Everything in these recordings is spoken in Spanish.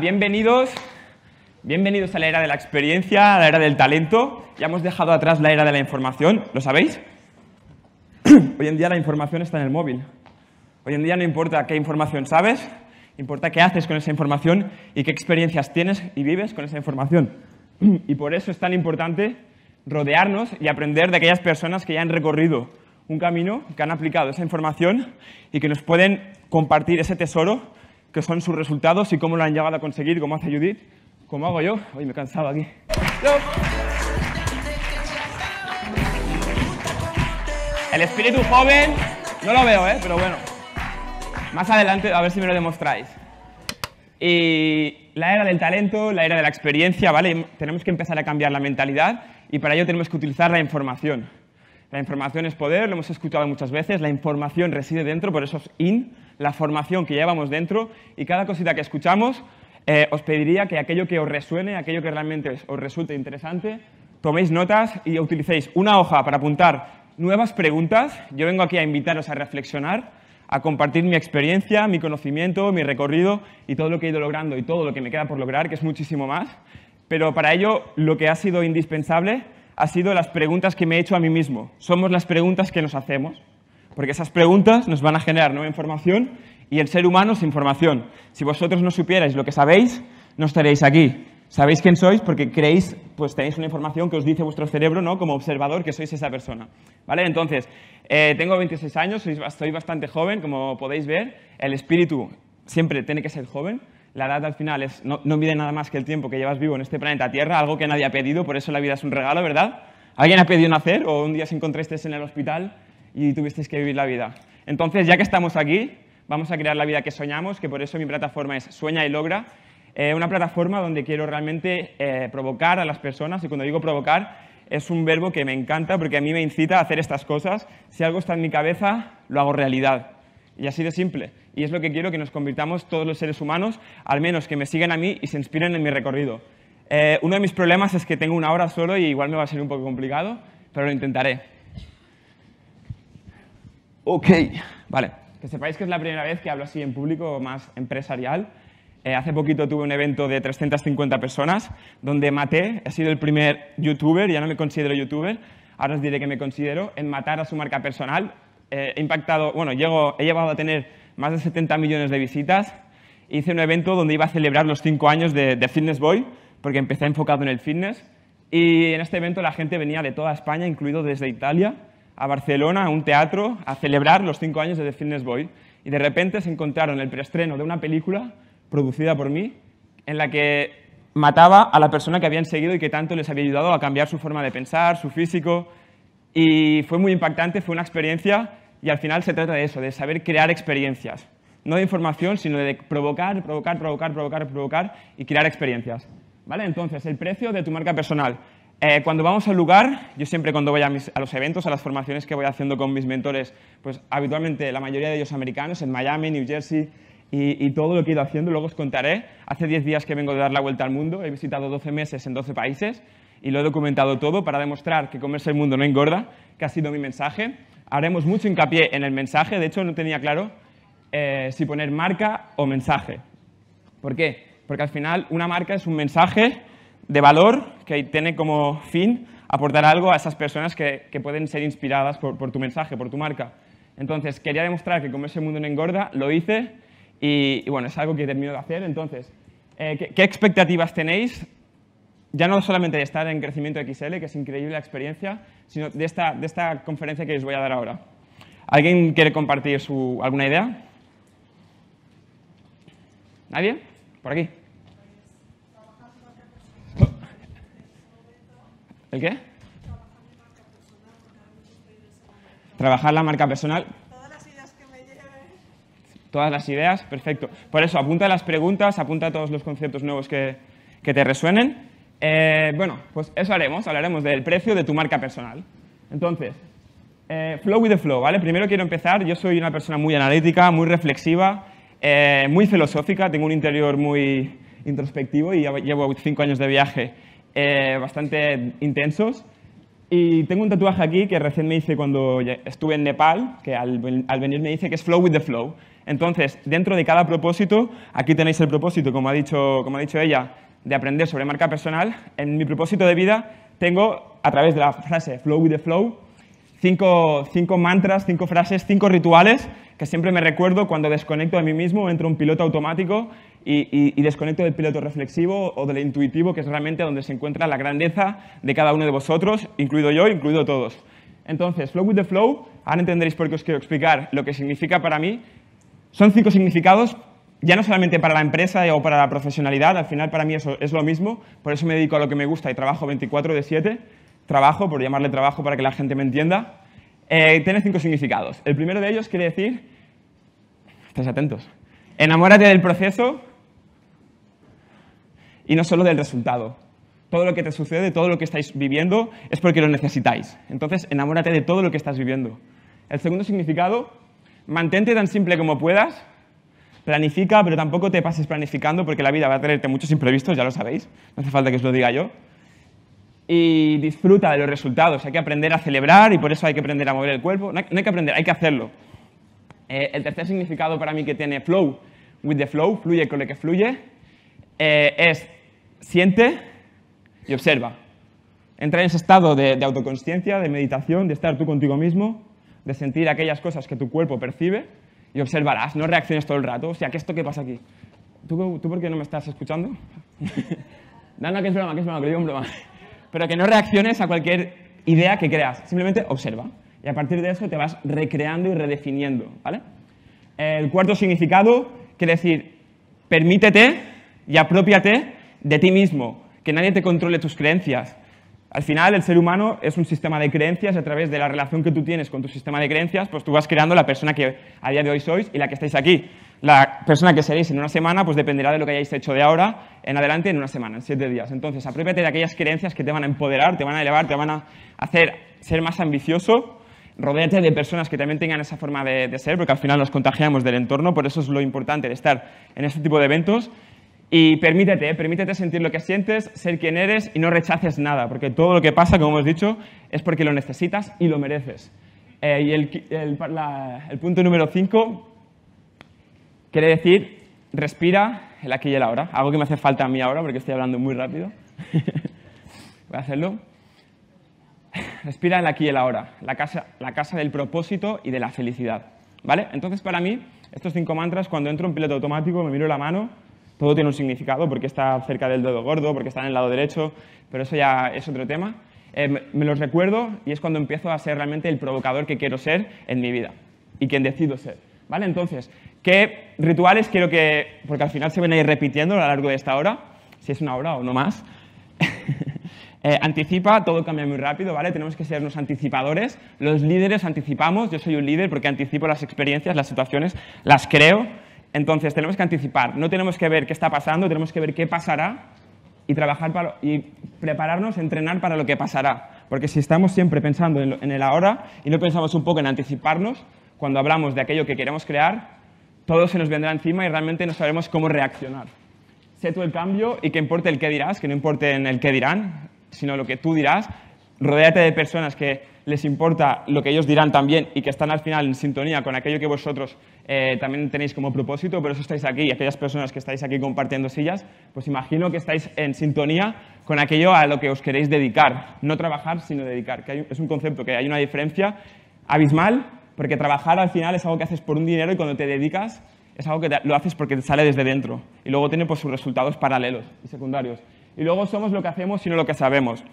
Bienvenidos, bienvenidos a la era de la experiencia, a la era del talento. Ya hemos dejado atrás la era de la información, ¿lo sabéis? Hoy en día la información está en el móvil. Hoy en día no importa qué información sabes, importa qué haces con esa información y qué experiencias tienes y vives con esa información. Y por eso es tan importante rodearnos y aprender de aquellas personas que ya han recorrido un camino, que han aplicado esa información y que nos pueden compartir ese tesoro que son sus resultados y cómo lo han llegado a conseguir, cómo hace Judith, cómo hago yo. Hoy me he cansado aquí. El espíritu joven no lo veo, ¿eh? pero bueno. Más adelante a ver si me lo demostráis. Y la era del talento, la era de la experiencia, ¿vale? Tenemos que empezar a cambiar la mentalidad y para ello tenemos que utilizar la información. La información es poder, lo hemos escuchado muchas veces, la información reside dentro, por eso es in, la formación que llevamos dentro y cada cosita que escuchamos, eh, os pediría que aquello que os resuene, aquello que realmente os resulte interesante, toméis notas y utilicéis una hoja para apuntar nuevas preguntas. Yo vengo aquí a invitaros a reflexionar, a compartir mi experiencia, mi conocimiento, mi recorrido y todo lo que he ido logrando y todo lo que me queda por lograr, que es muchísimo más. Pero para ello lo que ha sido indispensable ha sido las preguntas que me he hecho a mí mismo. Somos las preguntas que nos hacemos. Porque esas preguntas nos van a generar nueva información y el ser humano es información. Si vosotros no supierais lo que sabéis, no estaréis aquí. Sabéis quién sois porque creéis, pues tenéis una información que os dice vuestro cerebro, ¿no? Como observador que sois esa persona. ¿Vale? Entonces, eh, tengo 26 años, soy, bastante joven, como podéis ver. El espíritu siempre tiene que ser joven. La edad al final es, no, mide nada más que el tiempo que llevas vivo en este planeta Tierra, algo que nadie ha pedido, por eso la vida es un regalo, ¿verdad? ¿Alguien ha pedido nacer o un día se encontrasteis en el hospital y tuvisteis que vivir la vida. Entonces, ya que estamos aquí, vamos a crear la vida que soñamos, que por eso mi plataforma es Sueña y Logra, eh, una plataforma donde quiero realmente eh, provocar a las personas, y cuando digo provocar, es un verbo que me encanta porque a mí me incita a hacer estas cosas. Si algo está en mi cabeza, lo hago realidad. Y así de simple. Y es lo que quiero que nos convirtamos todos los seres humanos, al menos que me sigan a mí y se inspiren en mi recorrido. Eh, uno de mis problemas es que tengo una hora solo y igual me va a ser un poco complicado, pero lo intentaré. Ok, vale. Que sepáis que es la primera vez que hablo así en público más empresarial. Eh, hace poquito tuve un evento de 350 personas donde maté, he sido el primer youtuber, ya no me considero youtuber, ahora os diré que me considero, en matar a su marca personal. Eh, he impactado, bueno, he llevado a tener más de 70 millones de visitas. Hice un evento donde iba a celebrar los 5 años de, de Fitness Boy, porque empecé enfocado en el fitness. Y en este evento la gente venía de toda España, incluido desde Italia a Barcelona, a un teatro, a celebrar los cinco años de The Fitness Boy. Y de repente se encontraron el preestreno de una película producida por mí en la que mataba a la persona que habían seguido y que tanto les había ayudado a cambiar su forma de pensar, su físico. Y fue muy impactante, fue una experiencia y al final se trata de eso, de saber crear experiencias. No de información, sino de provocar, provocar, provocar, provocar, provocar y crear experiencias. ¿Vale? Entonces, el precio de tu marca personal. Eh, cuando vamos al lugar, yo siempre cuando voy a, los eventos, a las formaciones que voy haciendo con mis mentores, pues habitualmente la mayoría de ellos americanos, en Miami, New Jersey y, todo lo que he ido haciendo, luego os contaré. Hace 10 días que vengo de dar la vuelta al mundo, he visitado 12 meses en 12 países y lo he documentado todo para demostrar que comerse el mundo no engorda, que ha sido mi mensaje. Haremos mucho hincapié en el mensaje, de hecho no tenía claro eh, si poner marca o mensaje. ¿Por qué? Porque al final una marca es un mensaje de valor que tiene como fin aportar algo a esas personas que, pueden ser inspiradas por, tu mensaje, por tu marca. Entonces, quería demostrar que como ese Mundo no engorda, lo hice y, bueno, es algo que termino de hacer. Entonces, eh, ¿qué, expectativas tenéis? Ya no solamente de estar en Crecimiento XL, que es increíble la experiencia, sino de esta, conferencia que os voy a dar ahora. ¿Alguien quiere compartir alguna idea? ¿Nadie? ¿Por aquí? ¿El qué? Trabajar la marca personal. Todas las ideas que me lleven. Todas las ideas, perfecto. Por eso, apunta las preguntas, apunta todos los conceptos nuevos que, que te resuenen. Eh, bueno, pues eso haremos, hablaremos del precio de tu marca personal. Entonces, eh, flow with the flow, ¿vale? Primero quiero empezar, yo soy una persona muy analítica, muy reflexiva, eh, muy filosófica, tengo un interior muy introspectivo y llevo cinco años de viaje eh, bastante intensos. Y tengo un tatuaje aquí que recién me hice cuando estuve en Nepal, que al, venir me dice que es Flow with the Flow. Entonces, dentro de cada propósito, aquí tenéis el propósito, como ha dicho, como ha dicho ella, de aprender sobre marca personal. En mi propósito de vida tengo, a través de la frase Flow with the Flow, cinco, mantras, cinco frases, cinco rituales que siempre me recuerdo cuando desconecto a mí mismo, entro un piloto automático y, desconecto del piloto reflexivo o del intuitivo, que es realmente donde se encuentra la grandeza de cada uno de vosotros, incluido yo, incluido todos. Entonces, Flow with the Flow, ahora entenderéis por qué os quiero explicar lo que significa para mí. Son cinco significados, ya no solamente para la empresa o para la profesionalidad, al final para mí eso es lo mismo, por eso me dedico a lo que me gusta y trabajo 24 de 7, trabajo, por llamarle trabajo para que la gente me entienda, eh, tiene cinco significados. El primero de ellos quiere decir, estáis atentos, enamórate del proceso, y no solo del resultado. Todo lo que te sucede, todo lo que estáis viviendo es porque lo necesitáis. Entonces, enamórate de todo lo que estás viviendo. El segundo significado, mantente tan simple como puedas, planifica, pero tampoco te pases planificando porque la vida va a traerte muchos imprevistos, ya lo sabéis, no hace falta que os lo diga yo. Y disfruta de los resultados, hay que aprender a celebrar y por eso hay que aprender a mover el cuerpo, no hay, que aprender, hay que hacerlo. Eh, el tercer significado para mí que tiene flow, with the flow, fluye con lo que fluye, eh, es siente y observa. Entra en ese estado de, autoconsciencia, de meditación, de estar tú contigo mismo, de sentir aquellas cosas que tu cuerpo percibe y observarás, no reacciones todo el rato. O sea, ¿qué esto qué pasa aquí? ¿Tú, por qué no me estás escuchando? no, no, que es broma, que es broma, que digo broma. Pero que no reacciones a cualquier idea que creas, simplemente observa. Y a partir de eso te vas recreando y redefiniendo, ¿vale? El cuarto significado quiere decir, permítete y apropiate de ti mismo, que nadie te controle tus creencias. Al final, el ser humano es un sistema de creencias a través de la relación que tú tienes con tu sistema de creencias, pues tú vas creando la persona que a día de hoy sois y la que estáis aquí. La persona que seréis en una semana, pues dependerá de lo que hayáis hecho de ahora en adelante en una semana, en siete días. Entonces, apropiate de aquellas creencias que te van a empoderar, te van a elevar, te van a hacer ser más ambicioso, rodéate de personas que también tengan esa forma de, de, ser, porque al final nos contagiamos del entorno, por eso es lo importante de estar en este tipo de eventos y permítete, eh, permítete sentir lo que sientes, ser quien eres y no rechaces nada, porque todo lo que pasa, como hemos dicho, es porque lo necesitas y lo mereces. Eh, y el, punto número 5 quiere decir, respira el aquí y el ahora, algo que me hace falta a mí ahora porque estoy hablando muy rápido. Voy a hacerlo. Respira el aquí y el ahora, la casa, la casa del propósito y de la felicidad. ¿Vale? Entonces, para mí, estos cinco mantras, cuando entro en piloto automático, me miro la mano todo tiene un significado, porque está cerca del dedo gordo, porque está en el lado derecho, pero eso ya es otro tema. Eh, me los recuerdo y es cuando empiezo a ser realmente el provocador que quiero ser en mi vida y quien decido ser. ¿Vale? Entonces, ¿qué rituales quiero que...? Porque al final se ven a ir repitiendo a lo largo de esta hora, si es una hora o no más. Eh, anticipa, todo cambia muy rápido, ¿vale? Tenemos que ser los anticipadores. Los líderes anticipamos, yo soy un líder porque anticipo las experiencias, las situaciones, las creo. Entonces tenemos que anticipar, no tenemos que ver qué está pasando, tenemos que ver qué pasará y, trabajar y prepararnos, entrenar para lo que pasará. Porque si estamos siempre pensando en, el ahora y no pensamos un poco en anticiparnos, cuando hablamos de aquello que queremos crear, todo se nos vendrá encima y realmente no sabemos cómo reaccionar. Sé tú el cambio y que importe el qué dirás, que no importe en el qué dirán, sino lo que tú dirás. Rodéate de personas que les importa lo que ellos dirán también y que están al final en sintonía con aquello que vosotros eh, también tenéis como propósito, pero eso estáis aquí, aquellas personas que estáis aquí compartiendo sillas, pues imagino que estáis en sintonía con aquello a lo que os queréis dedicar, no trabajar, sino dedicar, que es un concepto que hay una diferencia abismal, porque trabajar al final es algo que haces por un dinero y cuando te dedicas es algo que lo haces porque te sale desde dentro y luego tiene pues, sus resultados paralelos y secundarios. Y luego somos lo que hacemos, sino lo que sabemos.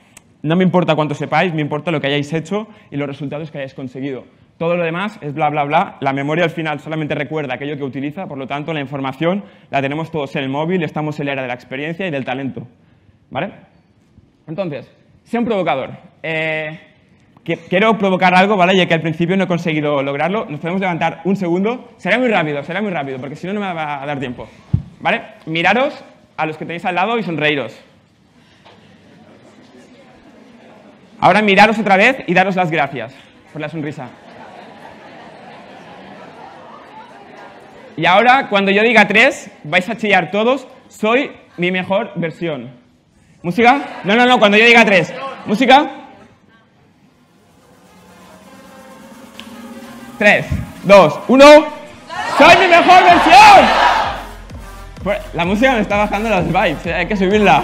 No me importa cuánto sepáis, me importa lo que hayáis hecho y los resultados que hayáis conseguido. Todo lo demás es bla, bla, bla. La memoria al final solamente recuerda aquello que utiliza, por lo tanto la información la tenemos todos en el móvil, estamos en la era de la experiencia y del talento. ¿Vale? Entonces, sea un provocador. Eh, quiero provocar algo, ¿vale? Ya que al principio no he conseguido lograrlo. Nos podemos levantar un segundo. Será muy rápido, será muy rápido, porque si no, no me va a dar tiempo. ¿Vale? Miraros a los que tenéis al lado y sonreíros. Ahora miraros otra vez y daros las gracias por la sonrisa. Y ahora, cuando yo diga tres, vais a chillar todos, soy mi mejor versión. ¿Música? No, no, no, cuando yo diga tres. ¿Música? Tres, dos, uno. ¡Soy mi mejor versión! Pues, la música me está bajando las vibes, eh, hay que subirla.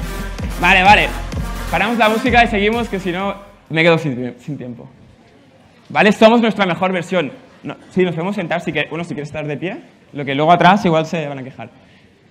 vale, vale. Paramos la música y seguimos, que si no me quedo sin, tiempo. ¿Vale? Somos nuestra mejor versión. No, sí, nos podemos sentar, si que, uno si quiere estar de pie, lo que luego atrás igual se van a quejar.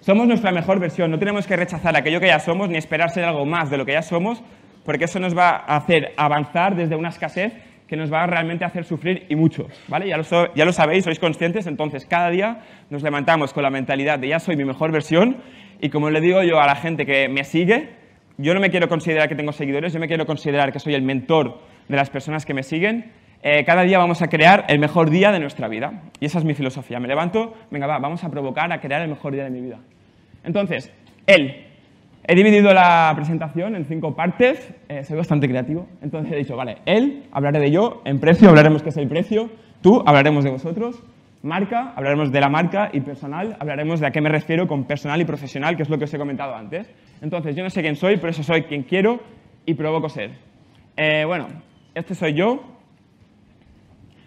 Somos nuestra mejor versión, no tenemos que rechazar aquello que ya somos ni esperarse algo más de lo que ya somos, porque eso nos va a hacer avanzar desde una escasez que nos va a realmente hacer sufrir y mucho, ¿vale? Ya lo, ya lo sabéis, sois conscientes, entonces cada día nos levantamos con la mentalidad de ya soy mi mejor versión y como le digo yo a la gente que me sigue, yo no me quiero considerar que tengo seguidores, yo me quiero considerar que soy el mentor de las personas que me siguen. Eh, cada día vamos a crear el mejor día de nuestra vida. Y esa es mi filosofía. Me levanto, venga, va, vamos a provocar a crear el mejor día de mi vida. Entonces, él. He dividido la presentación en cinco partes, eh, soy bastante creativo. Entonces he dicho, vale, él, hablaré de yo, en precio, hablaremos qué es el precio, tú, hablaremos de vosotros, Marca, hablaremos de la marca y personal, hablaremos de a qué me refiero con personal y profesional, que es lo que os he comentado antes. Entonces, yo no sé quién soy, pero eso soy quien quiero y provoco ser. Eh, bueno, este soy yo.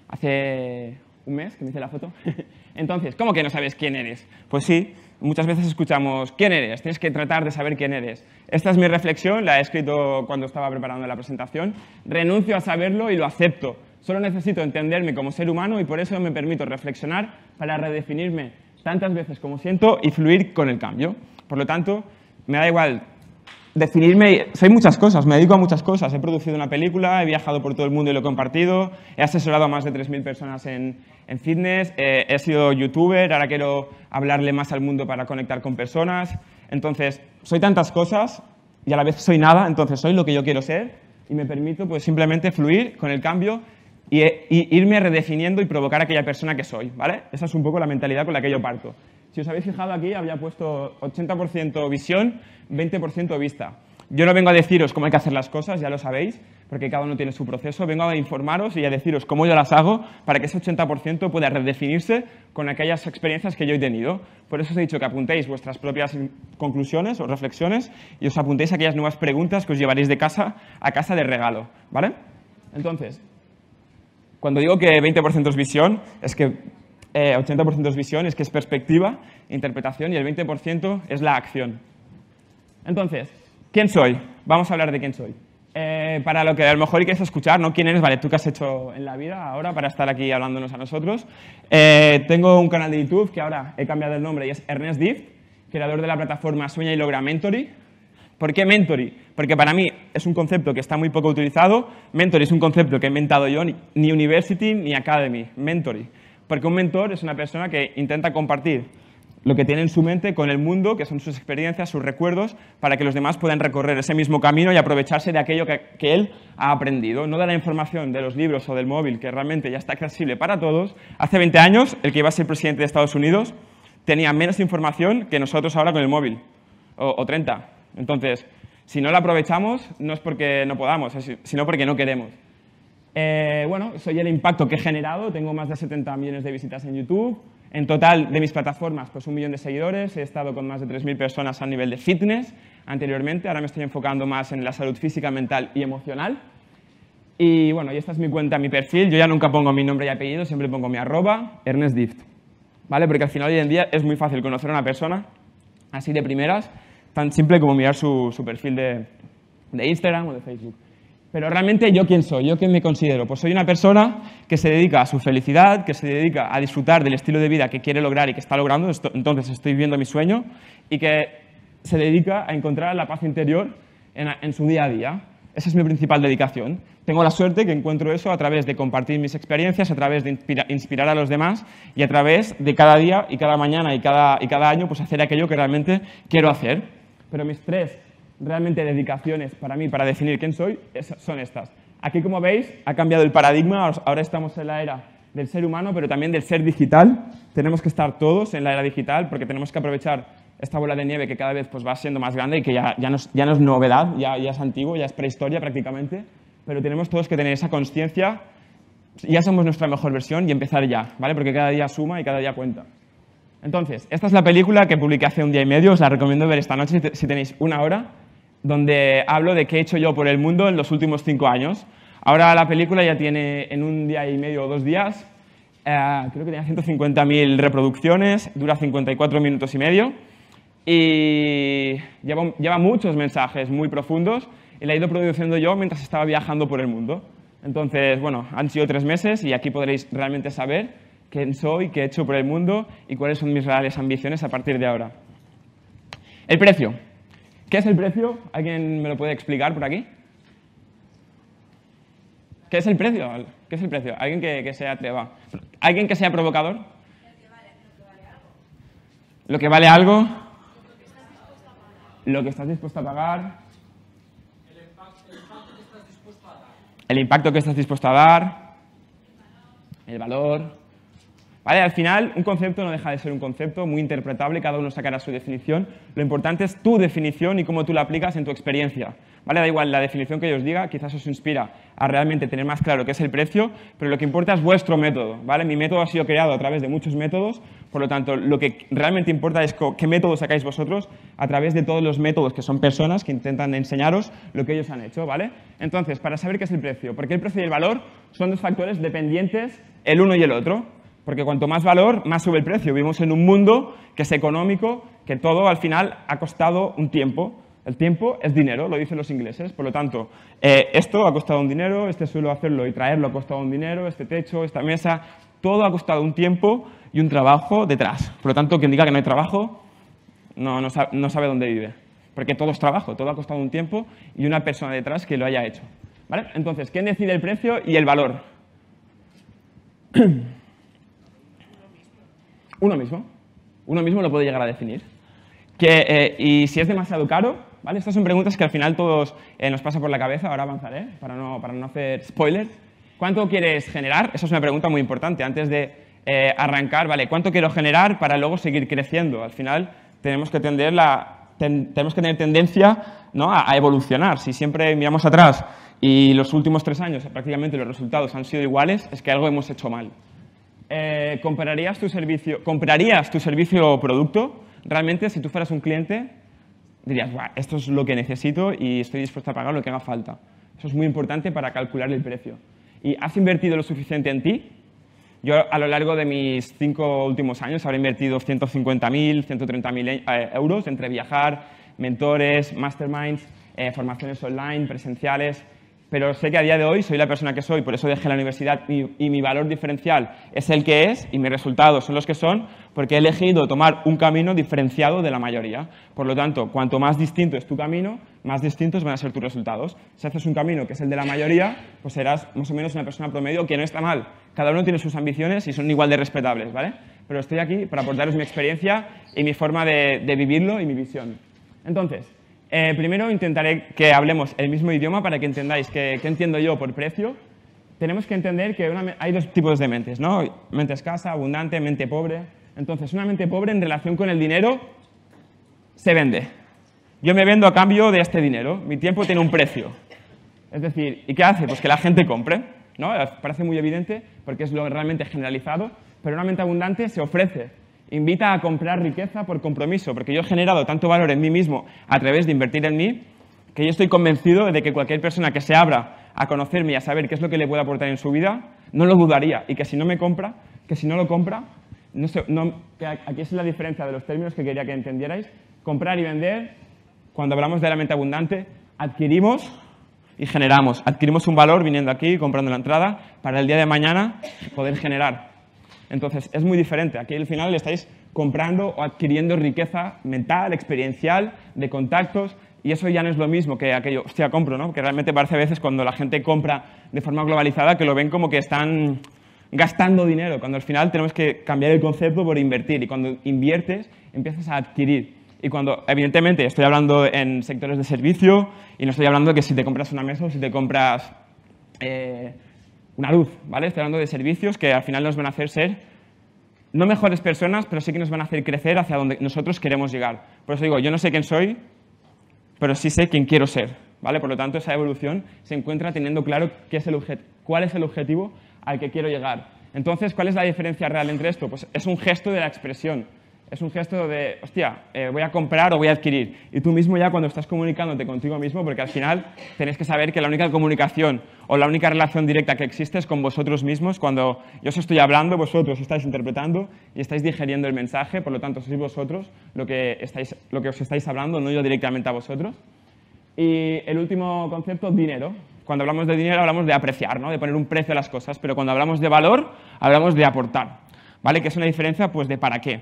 Hace un mes que me hice la foto. Entonces, ¿cómo que no sabes quién eres? Pues sí, muchas veces escuchamos, ¿quién eres? Tienes que tratar de saber quién eres. Esta es mi reflexión, la he escrito cuando estaba preparando la presentación. Renuncio a saberlo y lo acepto. Solo necesito entenderme como ser humano y por eso me permito reflexionar para redefinirme tantas veces como siento y fluir con el cambio. Por lo tanto, me da igual definirme, soy muchas cosas, me dedico a muchas cosas. He producido una película, he viajado por todo el mundo y lo he compartido, he asesorado a más de 3.000 personas en, fitness, eh, he sido youtuber, ahora quiero hablarle más al mundo para conectar con personas. Entonces, soy tantas cosas y a la vez soy nada, entonces soy lo que yo quiero ser y me permito pues simplemente fluir con el cambio e, y, irme redefiniendo y provocar a aquella persona que soy, ¿vale? Esa es un poco la mentalidad con la que yo parto. Si os habéis fijado aquí, había puesto 80% visión, 20% vista. Yo no vengo a deciros cómo hay que hacer las cosas, ya lo sabéis, porque cada uno tiene su proceso. Vengo a informaros y a deciros cómo yo las hago para que ese 80% pueda redefinirse con aquellas experiencias que yo he tenido. Por eso os he dicho que apuntéis vuestras propias conclusiones o reflexiones y os apuntéis aquellas nuevas preguntas que os llevaréis de casa a casa de regalo, ¿vale? Entonces, cuando digo que 20% es visión, es que 80% eh, es visión, es que es perspectiva, interpretación y el 20% es la acción. Entonces, ¿quién soy? Vamos a hablar de quién soy. Eh, para lo que a lo mejor quieres escuchar, ¿no? ¿Quién eres? Vale, tú qué has hecho en la vida ahora para estar aquí hablándonos a nosotros. Eh, tengo un canal de YouTube que ahora he cambiado el nombre y es Ernest Dift, creador de la plataforma Sueña y Logra Mentory, ¿Por qué Mentory? Porque para mí es un concepto que está muy poco utilizado. Mentory es un concepto que he inventado yo, ni University ni Academy. Mentory. Porque un mentor es una persona que intenta compartir lo que tiene en su mente con el mundo, que son sus experiencias, sus recuerdos, para que los demás puedan recorrer ese mismo camino y aprovecharse de aquello que, él ha aprendido. No de la información de los libros o del móvil, que realmente ya está accesible para todos. Hace 20 años, el que iba a ser presidente de Estados Unidos tenía menos información que nosotros ahora con el móvil, o 30. Entonces, si no la aprovechamos, no es porque no podamos, sino porque no queremos. Eh, bueno, soy el impacto que he generado, tengo más de 70 millones de visitas en YouTube. En total de mis plataformas, pues un millón de seguidores, he estado con más de 3.000 personas a nivel de fitness anteriormente, ahora me estoy enfocando más en la salud física, mental y emocional. Y bueno, y esta es mi cuenta, mi perfil, yo ya nunca pongo mi nombre y apellido, siempre pongo mi arroba, Ernest Dift, ¿vale? Porque al final hoy en día es muy fácil conocer a una persona así de primeras tan simple como mirar su, perfil de, Instagram o de Facebook. Pero realmente yo quién soy, yo quién me considero. Pues soy una persona que se dedica a su felicidad, que se dedica a disfrutar del estilo de vida que quiere lograr y que está logrando, entonces estoy viviendo mi sueño, y que se dedica a encontrar la paz interior en, su día a día. Esa es mi principal dedicación. Tengo la suerte que encuentro eso a través de compartir mis experiencias, a través de inspirar a los demás y a través de cada día y cada mañana y cada, y cada año pues hacer aquello que realmente quiero hacer. Pero mis tres realmente dedicaciones para mí, para definir quién soy, son estas. Aquí, como veis, ha cambiado el paradigma, ahora estamos en la era del ser humano, pero también del ser digital. Tenemos que estar todos en la era digital porque tenemos que aprovechar esta bola de nieve que cada vez pues, va siendo más grande y que ya, no, es, novedad, ya, ya es antiguo, ya es prehistoria prácticamente, pero tenemos todos que tener esa conciencia, ya somos nuestra mejor versión y empezar ya, ¿vale? Porque cada día suma y cada día cuenta. Entonces, esta es la película que publiqué hace un día y medio, os la recomiendo ver esta noche si tenéis una hora, donde hablo de qué he hecho yo por el mundo en los últimos cinco años. Ahora la película ya tiene en un día y medio o dos días, eh, creo que tiene 150.000 reproducciones, dura 54 minutos y medio y lleva, lleva muchos mensajes muy profundos y la he ido produciendo yo mientras estaba viajando por el mundo. Entonces, bueno, han sido tres meses y aquí podréis realmente saber quién soy, qué he hecho por el mundo y cuáles son mis reales ambiciones a partir de ahora. El precio. ¿Qué es el precio? ¿Alguien me lo puede explicar por aquí? ¿Qué es el precio? ¿Qué es el precio? ¿Alguien que, que se atreva? ¿Alguien que sea provocador? Lo que vale algo. Lo que estás dispuesto a pagar. El impacto que estás dispuesto a dar. El valor. Al final, un concepto no deja de ser un concepto, muy interpretable, cada uno sacará su definición. Lo importante es tu definición y cómo tú la aplicas en tu experiencia. Da igual la definición que yo os diga, quizás os inspira a realmente tener más claro qué es el precio, pero lo que importa es vuestro método. Mi método ha sido creado a través de muchos métodos, por lo tanto, lo que realmente importa es qué método sacáis vosotros a través de todos los métodos que son personas que intentan enseñaros lo que ellos han hecho. Entonces, para saber qué es el precio, porque el precio y el valor son dos factores dependientes el uno y el otro. Porque cuanto más valor, más sube el precio. Vivimos en un mundo que es económico, que todo al final ha costado un tiempo. El tiempo es dinero, lo dicen los ingleses. Por lo tanto, eh, esto ha costado un dinero, este suelo hacerlo y traerlo ha costado un dinero, este techo, esta mesa, todo ha costado un tiempo y un trabajo detrás. Por lo tanto, quien diga que no hay trabajo, no, sabe, dónde vive. Porque todo es trabajo, todo ha costado un tiempo y una persona detrás que lo haya hecho. ¿Vale? Entonces, ¿quién decide el precio y el valor? uno mismo. Uno mismo lo puede llegar a definir. Eh, y si es demasiado caro, ¿vale? Estas son preguntas que al final todos eh, nos pasa por la cabeza, ahora avanzaré para no, hacer spoilers. ¿Cuánto quieres generar? Esa es una pregunta muy importante antes de eh, arrancar, ¿vale? ¿Cuánto quiero generar para luego seguir creciendo? Al final tenemos que tener tendencia ¿no? a, a, evolucionar. Si siempre miramos atrás y los últimos tres años prácticamente los resultados han sido iguales, es que algo hemos hecho mal. Eh, ¿comprarías, tu servicio, ¿comprarías tu servicio o producto? Realmente, si tú fueras un cliente, dirías, esto es lo que necesito y estoy dispuesto a pagar lo que haga falta. Eso es muy importante para calcular el precio. ¿Y has invertido lo suficiente en ti? Yo a lo largo de mis cinco últimos años habré invertido 150.000, 130.000 eh, euros entre viajar, mentores, masterminds, eh, formaciones online, presenciales, pero sé que a día de hoy soy la persona que soy, por eso dejé la universidad y, mi valor diferencial es el que es y mis resultados son los que son, porque he elegido tomar un camino diferenciado de la mayoría. Por lo tanto, cuanto más distinto es tu camino, más distintos van a ser tus resultados. Si haces un camino que es el de la mayoría, pues serás más o menos una persona promedio que no está mal. Cada uno tiene sus ambiciones y son igual de respetables, ¿vale? Pero estoy aquí para aportaros mi experiencia y mi forma de vivirlo y mi visión. Entonces, eh, primero intentaré que hablemos el mismo idioma para que entendáis qué, entiendo yo por precio. Tenemos que entender que hay dos tipos de mentes, ¿no? Mente escasa, abundante, mente pobre. Entonces, una mente pobre en relación con el dinero se vende. Yo me vendo a cambio de este dinero. Mi tiempo tiene un precio. Es decir, ¿y qué hace? Pues que la gente compre. ¿no? Parece muy evidente porque es lo realmente generalizado, pero una mente abundante se ofrece invita a comprar riqueza por compromiso, porque yo he generado tanto valor en mí mismo a través de invertir en mí, que yo estoy convencido de que cualquier persona que se abra a conocerme y a saber qué es lo que le puedo aportar en su vida, no lo dudaría y que si no me compra, que si no lo compra, no sé, aquí es la diferencia de los términos que quería que entendierais, comprar y vender, cuando hablamos de la mente abundante, adquirimos y generamos, adquirimos un valor viniendo aquí, comprando la entrada, para el día de mañana poder generar. Entonces, es muy diferente. Aquí al final estáis comprando o adquiriendo riqueza mental, experiencial, de contactos, y eso ya no es lo mismo que aquello, hostia, compro, ¿no? Que realmente parece a veces cuando la gente compra de forma globalizada que lo ven como que están gastando dinero, cuando al final tenemos que cambiar el concepto por invertir. Y cuando inviertes, empiezas a adquirir. Y cuando, evidentemente, estoy hablando en sectores de servicio y no estoy hablando de que si te compras una mesa o si te compras eh, una luz, ¿vale? Estoy hablando de servicios que al final nos van a hacer ser no mejores personas, pero sí que nos van a hacer crecer hacia donde nosotros queremos llegar. Por eso digo, yo no sé quién soy, pero sí sé quién quiero ser, ¿vale? Por lo tanto, esa evolución se encuentra teniendo claro cuál es el objetivo al que quiero llegar. Entonces, ¿cuál es la diferencia real entre esto? Pues es un gesto de la expresión es un gesto de, hostia, eh, voy a comprar o voy a adquirir. Y tú mismo ya cuando estás comunicándote contigo mismo, porque al final tenés que saber que la única comunicación o la única relación directa que existe es con vosotros mismos. Cuando yo os estoy hablando, vosotros os estáis interpretando y estáis digeriendo el mensaje, por lo tanto sois vosotros lo que, lo que os estáis hablando, no yo directamente a vosotros. Y el último concepto, dinero. Cuando hablamos de dinero hablamos de apreciar, de poner un precio a las cosas, pero cuando hablamos de valor hablamos de aportar, ¿vale? que es una diferencia pues, de para qué.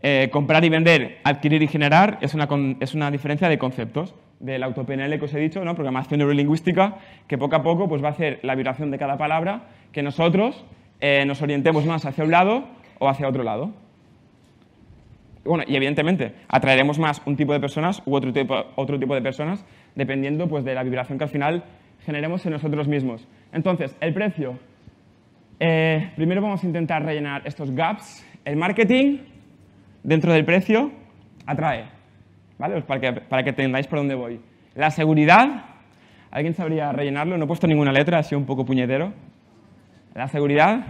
Eh, comprar y vender, adquirir y generar es una, diferencia de conceptos del AutoPNL que os he dicho, ¿no? programación neurolingüística, que poco a poco pues, va a hacer la vibración de cada palabra que nosotros eh, nos orientemos más hacia un lado o hacia otro lado. y evidentemente atraeremos más un tipo de personas u otro tipo, de personas, dependiendo pues, de la vibración que al final generemos en nosotros mismos. Entonces, el precio. Eh, primero vamos a intentar rellenar estos gaps. El marketing, dentro del precio atrae. ¿Vale? Pues para, que, para tengáis por dónde voy. La seguridad, ¿alguien sabría rellenarlo? No he puesto ninguna letra, ha sido un poco puñetero. La seguridad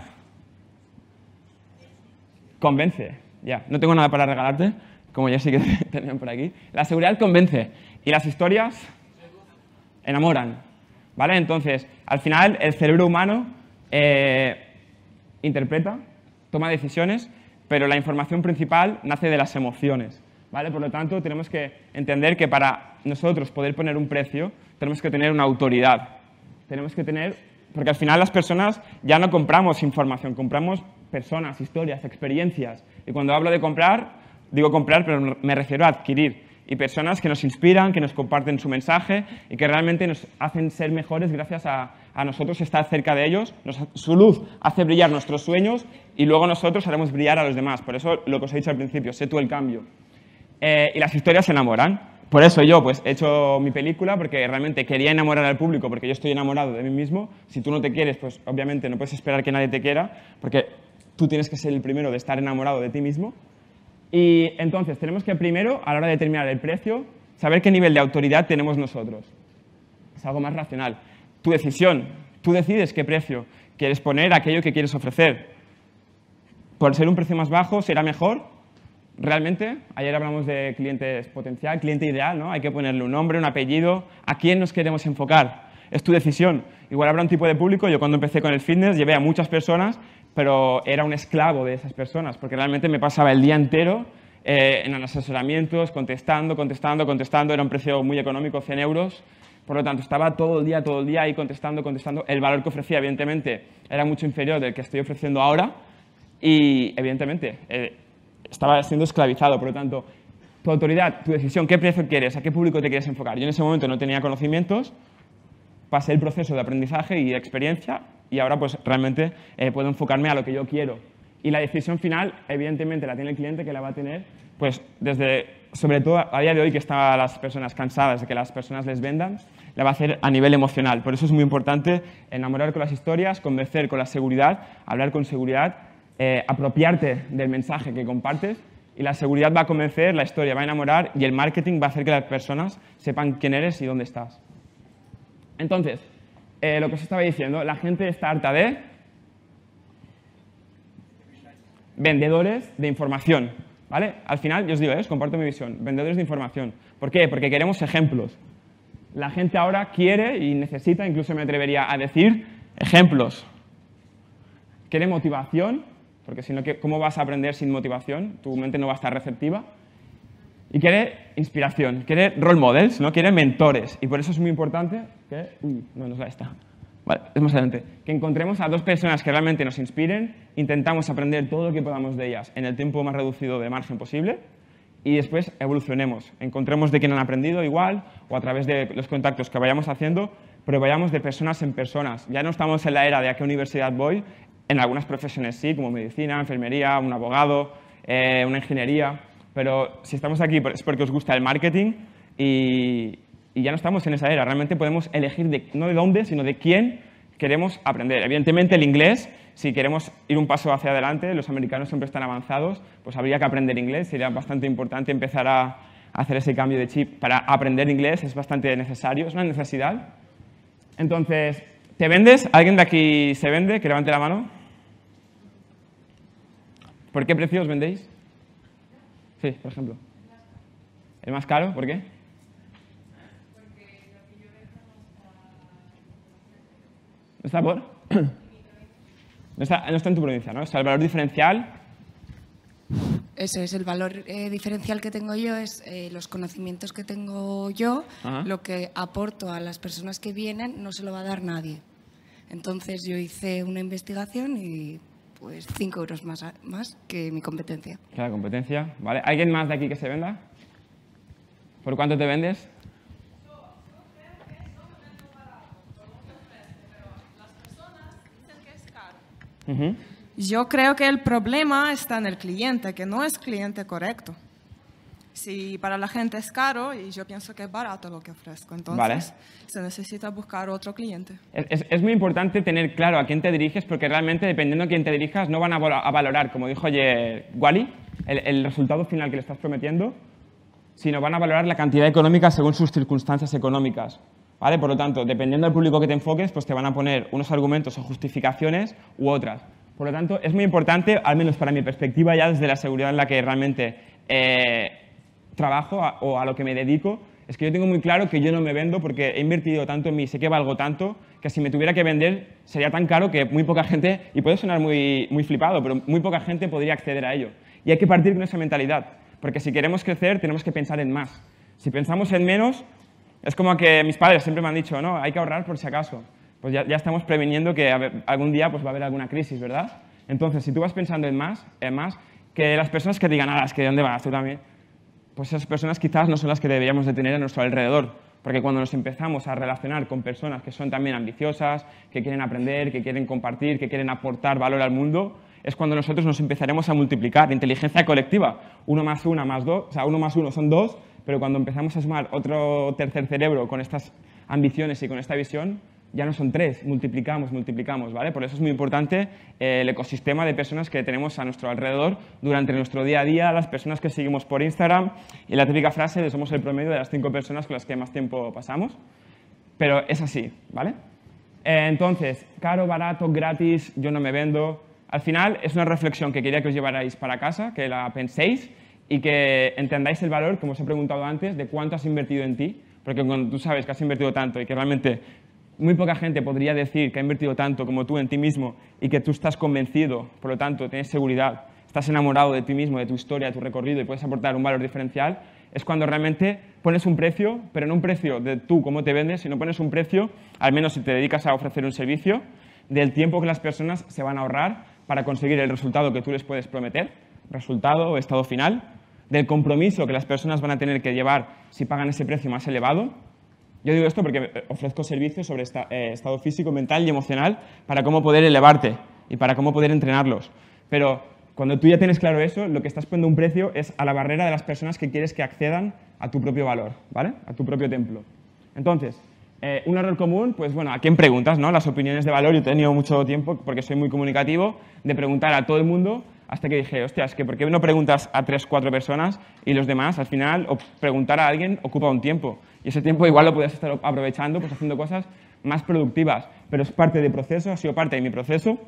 convence. Ya, no tengo nada para regalarte, como ya sé que tenían por aquí. La seguridad convence y las historias enamoran. ¿Vale? Entonces, al final, el cerebro humano eh, interpreta, toma decisiones pero la información principal nace de las emociones. ¿vale? Por lo tanto, tenemos que entender que para nosotros poder poner un precio, tenemos que tener una autoridad. Tenemos que tener, porque al final las personas ya no compramos información, compramos personas, historias, experiencias. Y cuando hablo de comprar, digo comprar, pero me refiero a adquirir. Y personas que nos inspiran, que nos comparten su mensaje y que realmente nos hacen ser mejores gracias a a nosotros estar cerca de ellos, su luz hace brillar nuestros sueños y luego nosotros haremos brillar a los demás. Por eso lo que os he dicho al principio, sé tú el cambio. Eh, y las historias se enamoran. Por eso yo pues, he hecho mi película, porque realmente quería enamorar al público, porque yo estoy enamorado de mí mismo. Si tú no te quieres, pues obviamente no puedes esperar que nadie te quiera, porque tú tienes que ser el primero de estar enamorado de ti mismo. Y entonces tenemos que primero, a la hora de determinar el precio, saber qué nivel de autoridad tenemos nosotros. Es algo más racional tu decisión. Tú decides qué precio quieres poner aquello que quieres ofrecer. Por ser un precio más bajo, ¿será mejor? Realmente, ayer hablamos de clientes potencial, cliente ideal, ¿no? Hay que ponerle un nombre, un apellido, a quién nos queremos enfocar. Es tu decisión. Igual habrá un tipo de público, yo cuando empecé con el fitness llevé a muchas personas, pero era un esclavo de esas personas, porque realmente me pasaba el día entero eh, en asesoramientos, contestando, contestando, contestando, era un precio muy económico, 100 euros, por lo tanto, estaba todo el día, todo el día ahí contestando, contestando. El valor que ofrecía, evidentemente, era mucho inferior del que estoy ofreciendo ahora y, evidentemente, eh, estaba siendo esclavizado. Por lo tanto, tu autoridad, tu decisión, qué precio quieres, a qué público te quieres enfocar. Yo en ese momento no tenía conocimientos, pasé el proceso de aprendizaje y experiencia y ahora pues realmente eh, puedo enfocarme a lo que yo quiero. Y la decisión final, evidentemente, la tiene el cliente que la va a tener pues desde sobre todo a día de hoy que están las personas cansadas de que las personas les vendan, la va a hacer a nivel emocional. Por eso es muy importante enamorar con las historias, convencer con la seguridad, hablar con seguridad, eh, apropiarte del mensaje que compartes y la seguridad va a convencer, la historia va a enamorar y el marketing va a hacer que las personas sepan quién eres y dónde estás. Entonces, eh, lo que os estaba diciendo, la gente está harta de vendedores de información al final, yo os digo, ¿eh? comparto mi visión, vendedores de información. ¿Por qué? Porque queremos ejemplos. La gente ahora quiere y necesita, incluso me atrevería a decir, ejemplos. Quiere motivación, porque si no, ¿cómo vas a aprender sin motivación? Tu mente no va a estar receptiva. Y quiere inspiración, quiere role models, ¿no? quiere mentores. Y por eso es muy importante que... Uy, no nos da esta. Vale, es más adelante. Que encontremos a dos personas que realmente nos inspiren, intentamos aprender todo lo que podamos de ellas en el tiempo más reducido de margen posible y después evolucionemos. Encontremos de quién han aprendido igual o a través de los contactos que vayamos haciendo, pero vayamos de personas en personas. Ya no estamos en la era de a qué universidad voy, en algunas profesiones sí, como medicina, enfermería, un abogado, eh, una ingeniería, pero si estamos aquí es porque os gusta el marketing y, y ya no estamos en esa era. Realmente podemos elegir de, no de dónde, sino de quién queremos aprender. Evidentemente el inglés, si queremos ir un paso hacia adelante, los americanos siempre están avanzados, pues habría que aprender inglés. Sería bastante importante empezar a hacer ese cambio de chip para aprender inglés. Es bastante necesario, es una necesidad. Entonces, ¿te vendes? ¿Alguien de aquí se vende? Que levante la mano. ¿Por qué precio os vendéis? Sí, por ejemplo. es más caro? ¿Por qué? ¿No está por? No está, en tu provincia, ¿no? O el valor diferencial. Ese es, el valor eh, diferencial que tengo yo es eh, los conocimientos que tengo yo, lo que aporto a las personas que vienen no se lo va a dar nadie. Entonces yo hice una investigación y pues 5 euros más, más que mi competencia. Que la competencia, ¿vale? ¿Alguien más de aquí que se venda? ¿Por cuánto te vendes? Yo creo que el problema está en el cliente, que no es cliente correcto. Si para la gente es caro, y yo pienso que es barato lo que ofrezco, entonces se necesita buscar otro cliente. Es, muy importante tener claro a quién te diriges, porque realmente dependiendo a quién te dirijas, no van a, valorar, como dijo ayer Wally, el, el resultado final que le estás prometiendo, sino van a valorar la cantidad económica según sus circunstancias económicas. ¿Vale? Por lo tanto, dependiendo del público que te enfoques, pues te van a poner unos argumentos o justificaciones u otras. Por lo tanto, es muy importante, al menos para mi perspectiva, ya desde la seguridad en la que realmente eh, trabajo o a lo que me dedico, es que yo tengo muy claro que yo no me vendo porque he invertido tanto en mí, sé que valgo tanto, que si me tuviera que vender sería tan caro que muy poca gente, y puede sonar muy, muy flipado, pero muy poca gente podría acceder a ello. Y hay que partir con esa mentalidad, porque si queremos crecer tenemos que pensar en más. Si pensamos en menos, es como que mis padres siempre me han dicho, no, hay que ahorrar por si acaso. Pues ya, estamos previniendo que algún día pues, va a haber alguna crisis, ¿verdad? Entonces, si tú vas pensando en más, en más, que las personas que digan, ah, es que ¿dónde vas tú también? Pues esas personas quizás no son las que deberíamos de tener a nuestro alrededor, porque cuando nos empezamos a relacionar con personas que son también ambiciosas, que quieren aprender, que quieren compartir, que quieren aportar valor al mundo, es cuando nosotros nos empezaremos a multiplicar. Inteligencia colectiva, uno más uno más dos, o sea, uno más uno son dos, pero cuando empezamos a sumar otro tercer cerebro con estas ambiciones y con esta visión, ya no son tres, multiplicamos, multiplicamos, ¿vale? Por eso es muy importante eh, el ecosistema de personas que tenemos a nuestro alrededor durante nuestro día a día, las personas que seguimos por Instagram y la típica frase de somos el promedio de las cinco personas con las que más tiempo pasamos, pero es así, ¿vale? Eh, entonces, caro, barato, gratis, yo no me vendo. Al final es una reflexión que quería que os llevarais para casa, que la penséis y que entendáis el valor, como os he preguntado antes, de cuánto has invertido en ti, porque cuando tú sabes que has invertido tanto y que realmente muy poca gente podría decir que ha invertido tanto como tú en ti mismo y que tú estás convencido, por lo tanto, tienes seguridad, estás enamorado de ti mismo, de tu historia, de tu recorrido y puedes aportar un valor diferencial, es cuando realmente pones un precio, pero no un precio de tú cómo te vendes, sino pones un precio, al menos si te dedicas a ofrecer un servicio, del tiempo que las personas se van a ahorrar para conseguir el resultado que tú les puedes prometer, resultado o estado final, del compromiso que las personas van a tener que llevar si pagan ese precio más elevado. Yo digo esto porque eh, ofrezco servicios sobre eh, estado físico, mental y emocional para cómo poder elevarte y para cómo poder entrenarlos. Pero cuando tú ya tienes claro eso, lo que estás poniendo un precio es a la barrera de las personas que quieres que accedan a tu propio valor, ¿vale? A tu propio templo. Entonces, eh, un error común, pues bueno, ¿a quién preguntas? No? Las opiniones de valor, yo he tenido mucho tiempo, porque soy muy comunicativo, de preguntar a todo el mundo hasta que dije, hostia, es que ¿por qué no preguntas a tres, cuatro personas y los demás? Al final, o preguntar a alguien ocupa un tiempo. Y ese tiempo igual lo podías estar aprovechando, pues haciendo cosas más productivas. Pero es parte del proceso, ha sido parte de mi proceso,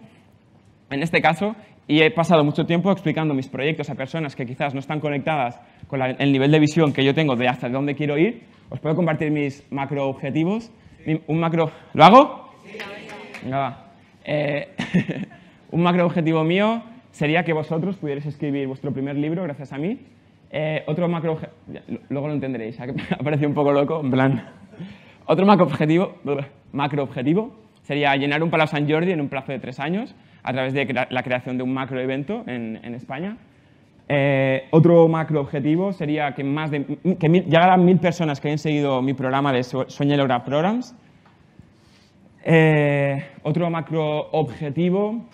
en este caso, y he pasado mucho tiempo explicando mis proyectos a personas que quizás no están conectadas con el nivel de visión que yo tengo de hasta dónde quiero ir. Os puedo compartir mis macro objetivos. Un macro... ¿Lo hago? Venga, eh, un macro objetivo mío sería que vosotros pudierais escribir vuestro primer libro gracias a mí. Eh, otro macro... luego lo entenderéis, aparece un poco loco, en plan... otro macro objetivo, macro objetivo sería llenar un Palau San Jordi en un plazo de tres años a través de la creación de un macro evento en, España. Eh, otro macro objetivo sería que, más de, que llegaran mil personas que hayan seguido mi programa de Sueña Programs. Eh, otro macro objetivo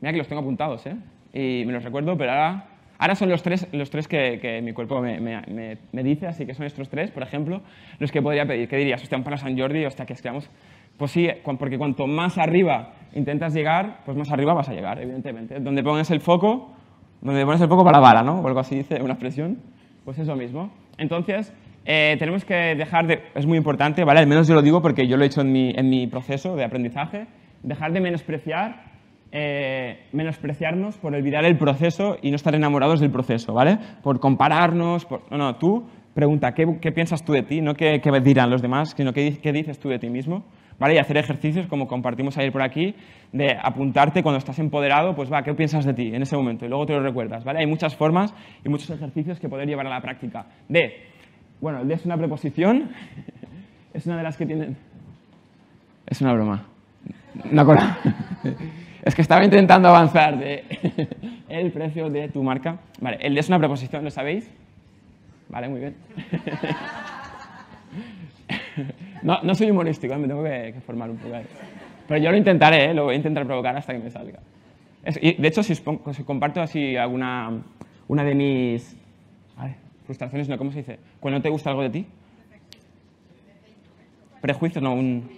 Mira que los tengo apuntados, ¿eh? Y me los recuerdo, pero ahora, ahora son los tres, los tres que, que mi cuerpo me, me, me, dice, así que son estos tres, por ejemplo, los que podría pedir. ¿Qué dirías? Hostia, un San Jordi, hostia, que escribamos. Pues sí, porque cuanto más arriba intentas llegar, pues más arriba vas a llegar, evidentemente. Donde pones el foco, donde pones el foco para la vara, ¿no? O algo así dice una expresión. Pues es lo mismo. Entonces, eh, tenemos que dejar de, es muy importante, ¿vale? Al menos yo lo digo porque yo lo he hecho en mi, en mi proceso de aprendizaje, dejar de menospreciar menospreciarnos por olvidar el proceso y no estar enamorados del proceso, ¿vale? Por compararnos, No, no, tú pregunta, ¿qué, piensas tú de ti? No qué, qué dirán los demás, sino qué, qué dices tú de ti mismo. ¿Vale? Y hacer ejercicios como compartimos ayer por aquí, de apuntarte cuando estás empoderado, pues va, ¿qué piensas de ti en ese momento? Y luego te lo recuerdas, ¿vale? Hay muchas formas y muchos ejercicios que poder llevar a la práctica. De, bueno, el de es una preposición, es una de las que tienen... Es una broma. Una cola. Es que estaba intentando avanzar de el precio de tu marca. Vale, el de es una preposición, ¿lo sabéis? Vale, muy bien. No, no soy humorístico, ¿eh? me tengo que, formar un poco. Pero yo lo intentaré, ¿eh? lo voy a intentar provocar hasta que me salga. y de hecho, si os, comparto así alguna una de mis frustraciones, ¿no? ¿cómo se dice? Cuando no te gusta algo de ti. Prejuicio, no, un,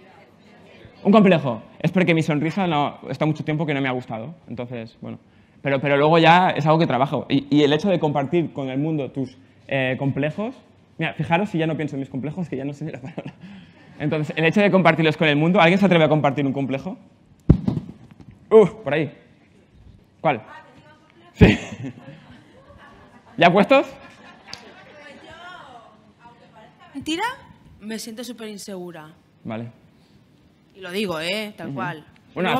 un complejo. Es porque mi sonrisa no, está mucho tiempo que no me ha gustado. Entonces, bueno. Pero, pero luego ya es algo que trabajo. Y, el hecho de compartir con el mundo tus eh, complejos. Mira, fijaros si ya no pienso en mis complejos, que ya no sé ni la palabra. Entonces, el hecho de compartirlos con el mundo. ¿Alguien se atreve a compartir un complejo? ¡Uf! por ahí. ¿Cuál? Sí. ¿Ya puestos? ¿Mentira? Me siento súper insegura. Vale. Y lo digo, ¿eh? Tal cual. ¿Cómo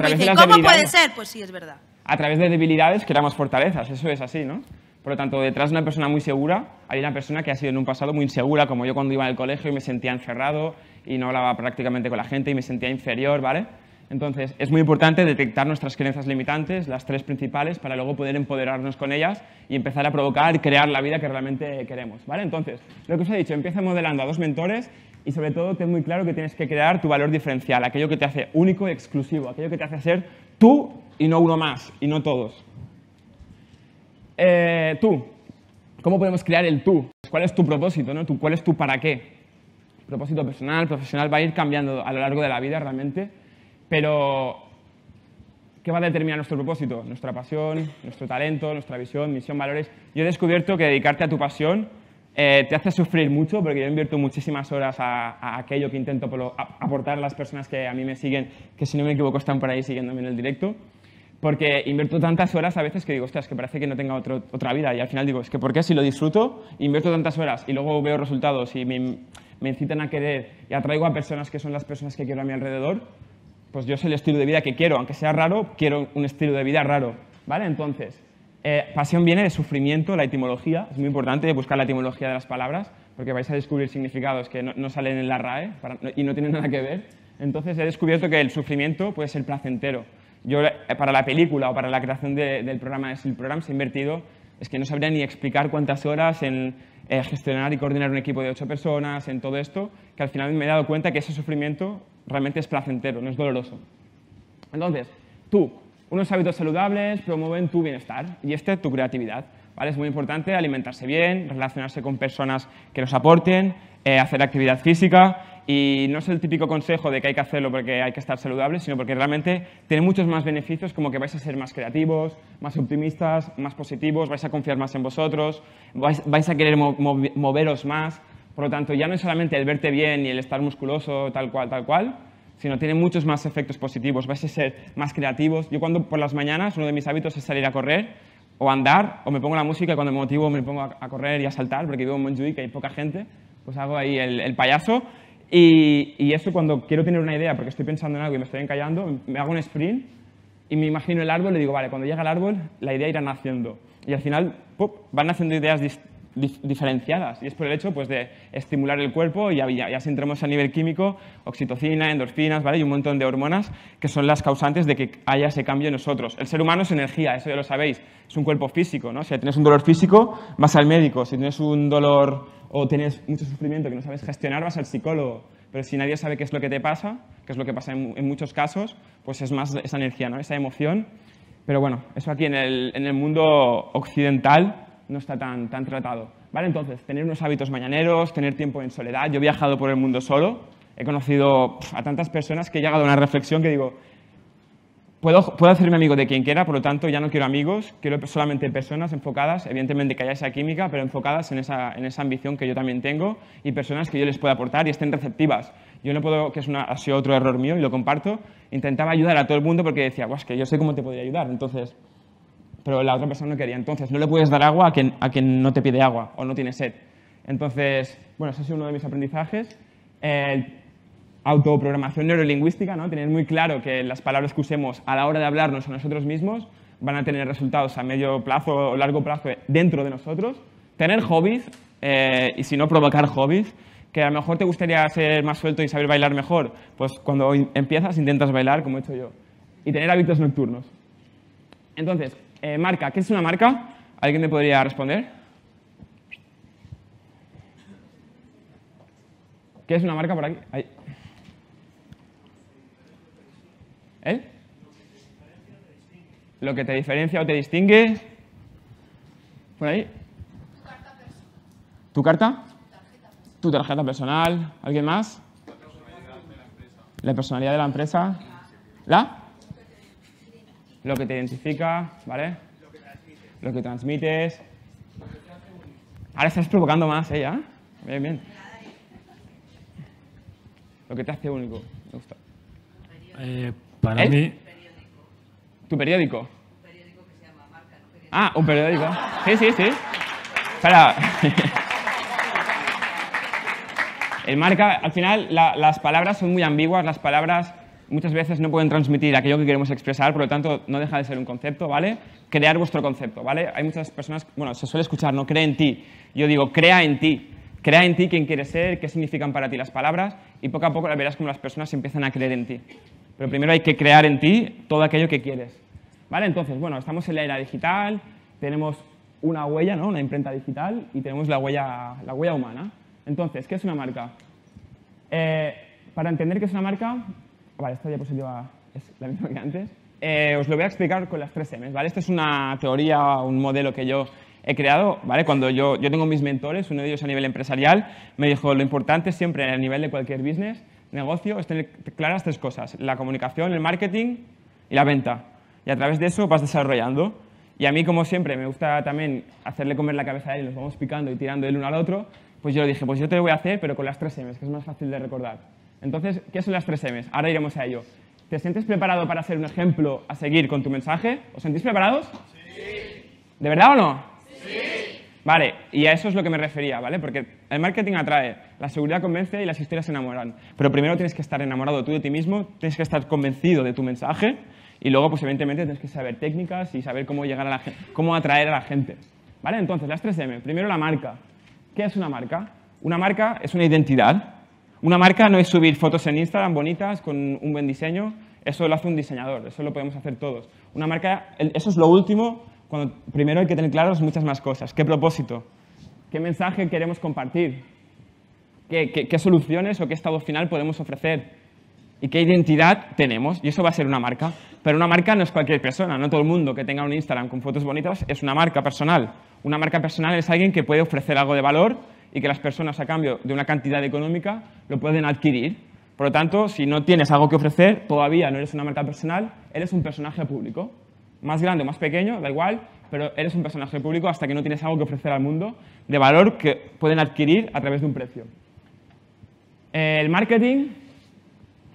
puede ser? Pues sí, es verdad. A través de debilidades creamos fortalezas, eso es así, ¿no? Por lo tanto, detrás de una persona muy segura hay una persona que ha sido en un pasado muy insegura, como yo cuando iba al colegio y me sentía encerrado y no hablaba prácticamente con la gente y me sentía inferior, ¿vale? Entonces, es muy importante detectar nuestras creencias limitantes, las tres principales, para luego poder empoderarnos con ellas y empezar a provocar, y crear la vida que realmente queremos. ¿vale? Entonces, lo que os he dicho, empieza modelando a dos mentores y sobre todo ten muy claro que tienes que crear tu valor diferencial, aquello que te hace único y exclusivo, aquello que te hace ser tú y no uno más, y no todos. Eh, tú, ¿cómo podemos crear el tú? Pues, ¿Cuál es tu propósito? No? ¿Cuál es tu para qué? Propósito personal, profesional, va a ir cambiando a lo largo de la vida realmente, pero ¿qué va a determinar nuestro propósito? Nuestra pasión, nuestro talento, nuestra visión, misión, valores. Yo he descubierto que dedicarte a tu pasión eh, te hace sufrir mucho, porque yo invierto muchísimas horas a, aquello que intento aportar a las personas que a mí me siguen, que si no me equivoco están por ahí siguiéndome en el directo, porque invierto tantas horas a veces que digo, ostras, que parece que no tenga otra vida, y al final digo, es que ¿por qué si lo disfruto, invierto tantas horas y luego veo resultados y me, me incitan a querer y atraigo a personas que son las personas que quiero a mi alrededor? Pues yo soy el estilo de vida que quiero, aunque sea raro, quiero un estilo de vida raro, ¿vale? Entonces, eh, pasión viene de sufrimiento, la etimología. Es muy importante buscar la etimología de las palabras porque vais a descubrir significados que no, salen en la RAE y no tienen nada que ver. Entonces he descubierto que el sufrimiento puede ser placentero. Yo eh, para la película o para la creación del programa de Silk Programs he invertido, es que no sabría ni explicar cuántas horas en eh, gestionar y coordinar un equipo de ocho personas, en todo esto, que al final me he dado cuenta que ese sufrimiento realmente es placentero, no es doloroso. Entonces, tú, unos hábitos saludables promueven tu bienestar y este tu creatividad. ¿vale? Es muy importante alimentarse bien, relacionarse con personas que nos aporten, eh, hacer actividad física y no es el típico consejo de que hay que hacerlo porque hay que estar saludable, sino porque realmente tiene muchos más beneficios como que vais a ser más creativos, más optimistas, más positivos, vais a confiar más en vosotros, vais, a querer moveros más. Por lo tanto, ya no es solamente el verte bien y el estar musculoso, tal cual, tal cual, sino tiene muchos más efectos positivos, vais a ser más creativos. Yo cuando por las mañanas uno de mis hábitos es salir a correr o andar, o me pongo la música y cuando me motivo me pongo a, correr y a saltar, porque vivo en Montjuic y hay poca gente, pues hago ahí el, payaso. Y, y, eso cuando quiero tener una idea, porque estoy pensando en algo y me estoy encallando, me hago un sprint y me imagino el árbol y digo, vale, cuando llega el árbol, la idea irá naciendo. Y al final, ¡pop!, van naciendo ideas distintas diferenciadas y es por el hecho pues, de estimular el cuerpo y ya, ya, si entramos a nivel químico, oxitocina, endorfinas ¿vale? y un montón de hormonas que son las causantes de que haya ese cambio en nosotros. El ser humano es energía, eso ya lo sabéis, es un cuerpo físico, ¿no? si tienes un dolor físico vas al médico, si tienes un dolor o tienes mucho sufrimiento que no sabes gestionar vas al psicólogo, pero si nadie sabe qué es lo que te pasa, qué es lo que pasa en, muchos casos, pues es más esa energía, ¿no? esa emoción pero bueno, eso aquí en el, en el, mundo occidental no está tan, tan tratado. ¿vale? Entonces, tener unos hábitos mañaneros, tener tiempo en soledad. Yo he viajado por el mundo solo, he conocido a tantas personas que he llegado a una reflexión que digo, puedo, hacerme amigo de quien quiera, por lo tanto ya no quiero amigos, quiero solamente personas enfocadas, evidentemente que haya esa química, pero enfocadas en esa, ambición que yo también tengo y personas que yo les pueda aportar y estén receptivas. Yo no puedo, que es una, ha sido otro error mío y lo comparto, intentaba ayudar a todo el mundo porque decía, guas que yo sé cómo te podría ayudar. Entonces, pero la otra persona no quería. Entonces, no le puedes dar agua a quien, a quien no te pide agua o no tiene sed. Entonces, bueno, ese ha sido uno de mis aprendizajes. autoprogramación neurolingüística, ¿no? Tener muy claro que las palabras que usemos a la hora de hablarnos a nosotros mismos van a tener resultados a medio plazo o largo plazo dentro de nosotros. Tener hobbies, eh, y si no, provocar hobbies que a lo mejor te gustaría ser más suelto y saber bailar mejor, pues cuando empiezas intentas bailar, como he hecho yo, y tener hábitos nocturnos. Entonces, eh, marca, ¿qué es una marca? ¿Alguien me podría responder? ¿Qué es una marca por aquí? Ahí. ¿Eh? Lo que te diferencia o te distingue. ¿Por ahí? ¿Tu carta? ¿Tu tarjeta personal? ¿Alguien más? La personalidad de la empresa. ¿La? Lo que te identifica, ¿vale? Lo que transmites. Lo que transmites. Ahora estás provocando más, ¿eh? ¿Ya? Bien, bien. Lo que te hace único. Me gusta. Eh, para ¿Eh? mí... ¿Tu periódico? Un periódico que se llama Marca, Ah, un periódico. Sí, sí, sí. Espera. El marca, al final las palabras son muy ambiguas, las palabras muchas veces no pueden transmitir aquello que queremos expresar, por lo tanto, no deja de ser un concepto, ¿vale? Crear vuestro concepto, ¿vale? Hay muchas personas, bueno, se suele escuchar, no cree en ti. Yo digo, crea en ti. Crea en ti quién quieres ser, qué significan para ti las palabras y poco a poco verás cómo las personas empiezan a creer en ti. Pero primero hay que crear en ti todo aquello que quieres. ¿Vale? Entonces, bueno, estamos en la era digital, tenemos una huella, ¿no? Una imprenta digital y tenemos la huella, la huella humana. Entonces, ¿qué es una marca? Eh, para entender qué es una marca, Vale, esta diapositiva es la misma que antes. Eh, os lo voy a explicar con las tres M's, ¿vale? Esta es una teoría, un modelo que yo he creado, ¿vale? Cuando yo, yo tengo mis mentores, uno de ellos a nivel empresarial, me dijo, lo importante siempre a nivel de cualquier business, negocio, es tener claras tres cosas, la comunicación, el marketing y la venta. Y a través de eso vas desarrollando. Y a mí, como siempre, me gusta también hacerle comer la cabeza a él, nos vamos picando y tirando el uno al otro, pues yo le dije, pues yo te lo voy a hacer, pero con las tres M's, que es más fácil de recordar. Entonces, ¿qué son las tres M? Ahora iremos a ello. ¿Te sientes preparado para ser un ejemplo a seguir con tu mensaje? ¿Os sentís preparados? Sí. ¿De verdad o no? Sí. Vale, y a eso es lo que me refería, ¿vale? Porque el marketing atrae, la seguridad convence y las historias se enamoran. Pero primero tienes que estar enamorado tú de ti mismo, tienes que estar convencido de tu mensaje y luego, pues evidentemente, tienes que saber técnicas y saber cómo llegar a la gente, cómo atraer a la gente. ¿Vale? Entonces, las tres m Primero, la marca. ¿Qué es una marca? Una marca es una identidad una marca no es subir fotos en Instagram bonitas con un buen diseño, eso lo hace un diseñador, eso lo podemos hacer todos. Una marca, eso es lo último, cuando primero hay que tener claras muchas más cosas. ¿Qué propósito? ¿Qué mensaje queremos compartir? ¿Qué, qué soluciones o qué estado final podemos ofrecer? ¿Y qué identidad tenemos? Y eso va a ser una marca. Pero una marca no es cualquier persona, no todo el mundo que tenga un Instagram con fotos bonitas es una marca personal. Una marca personal es alguien que puede ofrecer algo de valor y que las personas a cambio de una cantidad económica lo pueden adquirir. Por lo tanto, si no tienes algo que ofrecer, todavía no eres una marca personal, eres un personaje público. Más grande o más pequeño, da igual, pero eres un personaje público hasta que no tienes algo que ofrecer al mundo de valor que pueden adquirir a través de un precio. El marketing,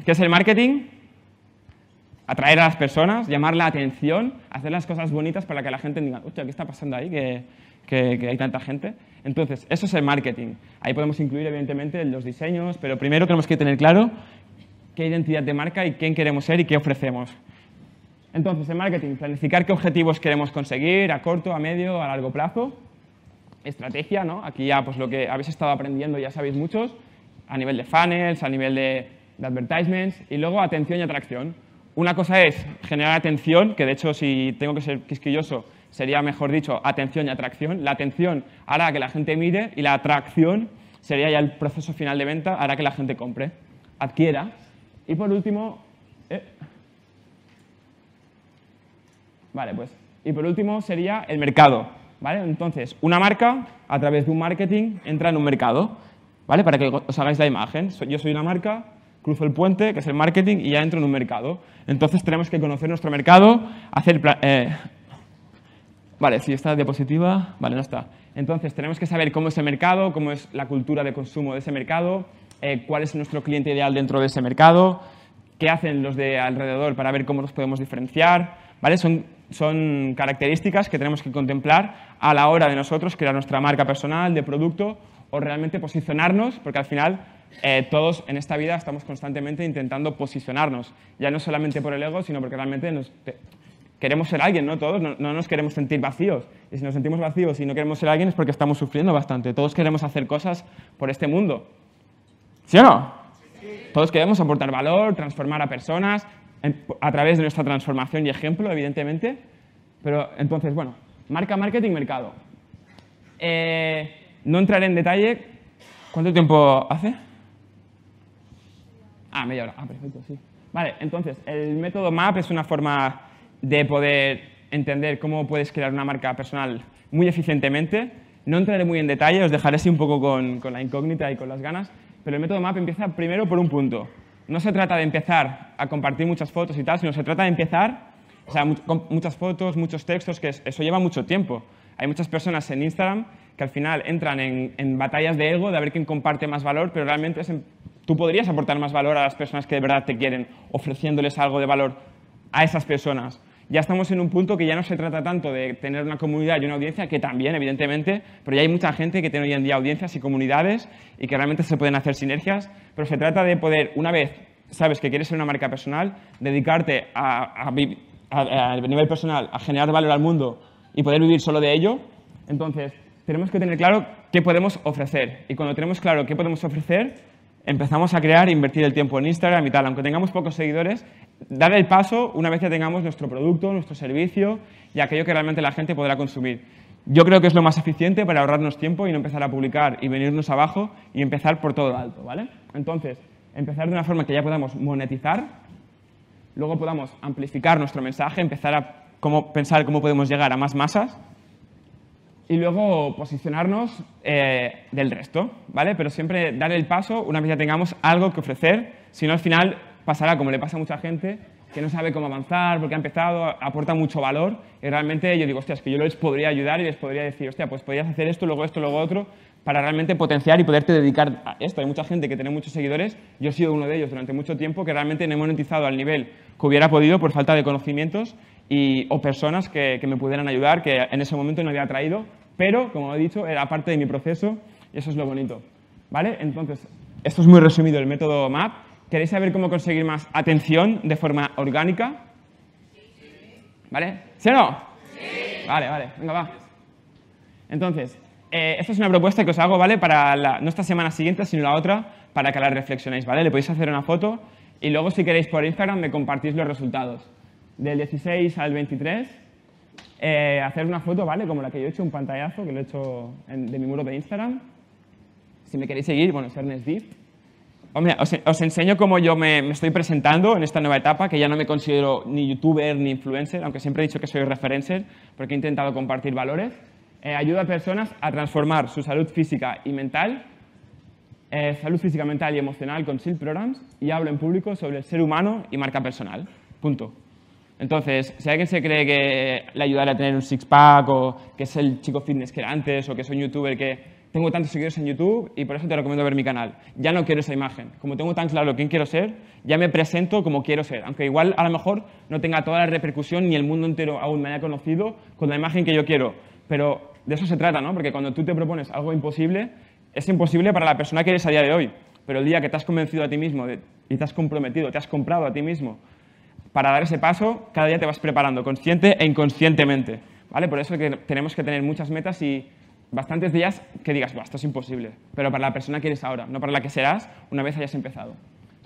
¿qué es el marketing? atraer a las personas, llamar la atención, hacer las cosas bonitas para que la gente diga, hostia, ¿qué está pasando ahí? Que, hay tanta gente. Entonces, eso es el marketing. Ahí podemos incluir, evidentemente, los diseños, pero primero tenemos que tener claro qué identidad de marca y quién queremos ser y qué ofrecemos. Entonces, el marketing, planificar qué objetivos queremos conseguir a corto, a medio, a largo plazo. Estrategia, ¿no? Aquí ya pues lo que habéis estado aprendiendo ya sabéis muchos, a nivel de funnels, a nivel de advertisements y luego atención y atracción. Una cosa es generar atención, que de hecho si tengo que ser quisquilloso sería, mejor dicho, atención y atracción. La atención hará que la gente mire y la atracción sería ya el proceso final de venta, hará que la gente compre, adquiera. Y por último... Eh, vale, pues... Y por último sería el mercado. ¿Vale? Entonces, una marca, a través de un marketing, entra en un mercado, ¿vale? Para que os hagáis la imagen. Yo soy una marca, cruzo el puente, que es el marketing, y ya entro en un mercado. Entonces tenemos que conocer nuestro mercado, hacer... Eh, vale, si esta diapositiva... Vale, no está. Entonces tenemos que saber cómo es el mercado, cómo es la cultura de consumo de ese mercado, eh, cuál es nuestro cliente ideal dentro de ese mercado, qué hacen los de alrededor para ver cómo nos podemos diferenciar. ¿Vale? Son, son características que tenemos que contemplar a la hora de nosotros crear nuestra marca personal, de producto o realmente posicionarnos, porque al final eh, todos en esta vida estamos constantemente intentando posicionarnos, ya no solamente por el ego, sino porque realmente queremos ser alguien, ¿no? Todos no, nos queremos sentir vacíos. Y si nos sentimos vacíos y no queremos ser alguien es porque estamos sufriendo bastante. Todos queremos hacer cosas por este mundo. ¿Sí o no? Todos queremos aportar valor, transformar a personas a través de nuestra transformación y ejemplo, evidentemente. Pero entonces, bueno, marca, marketing, mercado. Eh, no entraré en detalle. ¿Cuánto tiempo hace? Ah, media hora. Ah, perfecto, sí. Vale, entonces, el método map es una forma de poder entender cómo puedes crear una marca personal muy eficientemente. No entraré muy en detalle, os dejaré así un poco con, con la incógnita y con las ganas, pero el método map empieza primero por un punto. No se trata de empezar a compartir muchas fotos y tal, sino se trata de empezar o sea, muchas fotos, muchos textos, que eso lleva mucho tiempo. Hay muchas personas en Instagram que al final entran en, en batallas de ego, de ver quién comparte más valor, pero realmente es em-, Tú podrías aportar más valor a las personas que de verdad te quieren, ofreciéndoles algo de valor a esas personas. Ya estamos en un punto que ya no se trata tanto de tener una comunidad y una audiencia, que también, evidentemente, pero ya hay mucha gente que tiene hoy en día audiencias y comunidades y que realmente se pueden hacer sinergias, pero se trata de poder, una vez sabes que quieres ser una marca personal, dedicarte a, nivel personal a generar valor al mundo y poder vivir solo de ello. Entonces, tenemos que tener claro qué podemos ofrecer. Y cuando tenemos claro qué podemos ofrecer, empezamos a crear, e invertir el tiempo en Instagram y tal. Aunque tengamos pocos seguidores, dar el paso una vez que tengamos nuestro producto, nuestro servicio y aquello que realmente la gente podrá consumir. Yo creo que es lo más eficiente para ahorrarnos tiempo y no empezar a publicar y venirnos abajo y empezar por todo alto, ¿vale? Entonces, empezar de una forma que ya podamos monetizar, luego podamos amplificar nuestro mensaje, empezar a pensar cómo podemos llegar a más masas y luego posicionarnos eh, del resto, ¿vale? Pero siempre dar el paso una vez ya tengamos algo que ofrecer, si no al final pasará como le pasa a mucha gente que no sabe cómo avanzar, porque ha empezado, aporta mucho valor, y realmente yo digo, hostia, es que yo les podría ayudar y les podría decir, hostia, pues podrías hacer esto, luego esto, luego otro, para realmente potenciar y poderte dedicar a esto. Hay mucha gente que tiene muchos seguidores, yo he sido uno de ellos durante mucho tiempo, que realmente no he monetizado al nivel que hubiera podido por falta de conocimientos o personas que, me pudieran ayudar, que en ese momento no había traído, pero, como he dicho, era parte de mi proceso y eso es lo bonito. ¿Vale? Entonces, esto es muy resumido, el método MAP. ¿Queréis saber cómo conseguir más atención de forma orgánica? ¿Vale? ¿Sí o no? Sí. Vale, vale, venga, va. Entonces, eh, esta es una propuesta que os hago, ¿vale? Para no esta semana siguiente, sino la otra, para que la reflexionéis, ¿vale? Le podéis hacer una foto y luego, si queréis, por Instagram me compartís los resultados. Del 16 al 23, eh, hacer una foto, ¿vale? Como la que yo he hecho, un pantallazo que lo he hecho de mi muro de Instagram. Si me queréis seguir, bueno, es Ernest Deep. os, enseño cómo yo me, me, estoy presentando en esta nueva etapa, que ya no me considero ni youtuber ni influencer, aunque siempre he dicho que soy referencer, porque he intentado compartir valores. Eh, ayuda a personas a transformar su salud física y mental, eh, salud física, mental y emocional con SEAL Programs y hablo en público sobre el ser humano y marca personal. Punto. Entonces, si alguien se cree que le ayudará a tener un six-pack o que es el chico fitness que era antes o que soy un youtuber que tengo tantos seguidores en YouTube y por eso te recomiendo ver mi canal, ya no quiero esa imagen. Como tengo tan claro quién quiero ser, ya me presento como quiero ser, aunque igual a lo mejor no tenga toda la repercusión ni el mundo entero aún me haya conocido con la imagen que yo quiero, pero de eso se trata, ¿no? Porque cuando tú te propones algo imposible, es imposible para la persona que eres a día de hoy. Pero el día que te has convencido a ti mismo y te has comprometido, te has comprado a ti mismo para dar ese paso, cada día te vas preparando, consciente e inconscientemente. ¿Vale? Por eso que tenemos que tener muchas metas y bastantes días que digas, esto es imposible, pero para la persona que eres ahora, no para la que serás una vez hayas empezado.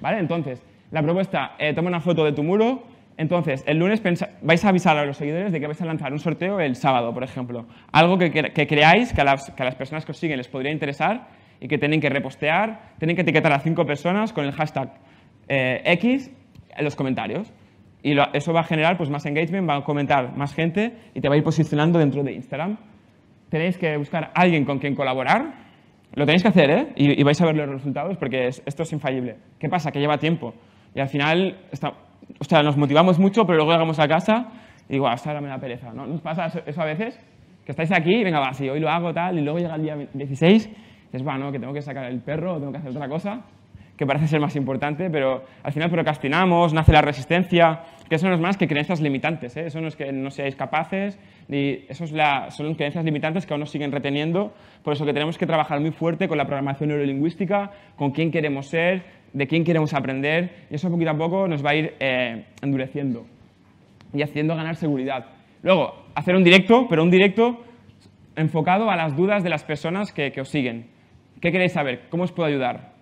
¿Vale? Entonces, la propuesta, eh, toma una foto de tu muro, entonces, el lunes vais a avisar a los seguidores de que vais a lanzar un sorteo el sábado, por ejemplo. Algo que, creáis que a, las, personas que os siguen les podría interesar y que tienen que repostear, tienen que etiquetar a cinco personas con el hashtag eh, X en los comentarios. Y eso va a generar pues, más engagement, va a comentar más gente y te va a ir posicionando dentro de Instagram. Tenéis que buscar a alguien con quien colaborar. Lo tenéis que hacer, ¿eh? Y, vais a ver los resultados porque esto es infalible. ¿Qué pasa? Que lleva tiempo. Y al final... Está, o sea, nos motivamos mucho, pero luego llegamos a casa y digo, hasta ah, ahora me da pereza, ¿no? Nos pasa eso a veces, que estáis aquí, venga, va, sí, hoy lo hago, tal, y luego llega el día 16, es bueno, que tengo que sacar el perro, tengo que hacer otra cosa, que parece ser más importante, pero al final procrastinamos, nace la resistencia, que eso no es más que creencias limitantes, ¿eh? eso no es que no seáis capaces, y son creencias limitantes que aún nos siguen reteniendo, por eso que tenemos que trabajar muy fuerte con la programación neurolingüística, con quién queremos ser, de quién queremos aprender, y eso poquito a poco nos va a ir eh, endureciendo y haciendo ganar seguridad. Luego, hacer un directo, pero un directo enfocado a las dudas de las personas que, os siguen. ¿Qué queréis saber? ¿Cómo os puedo ayudar?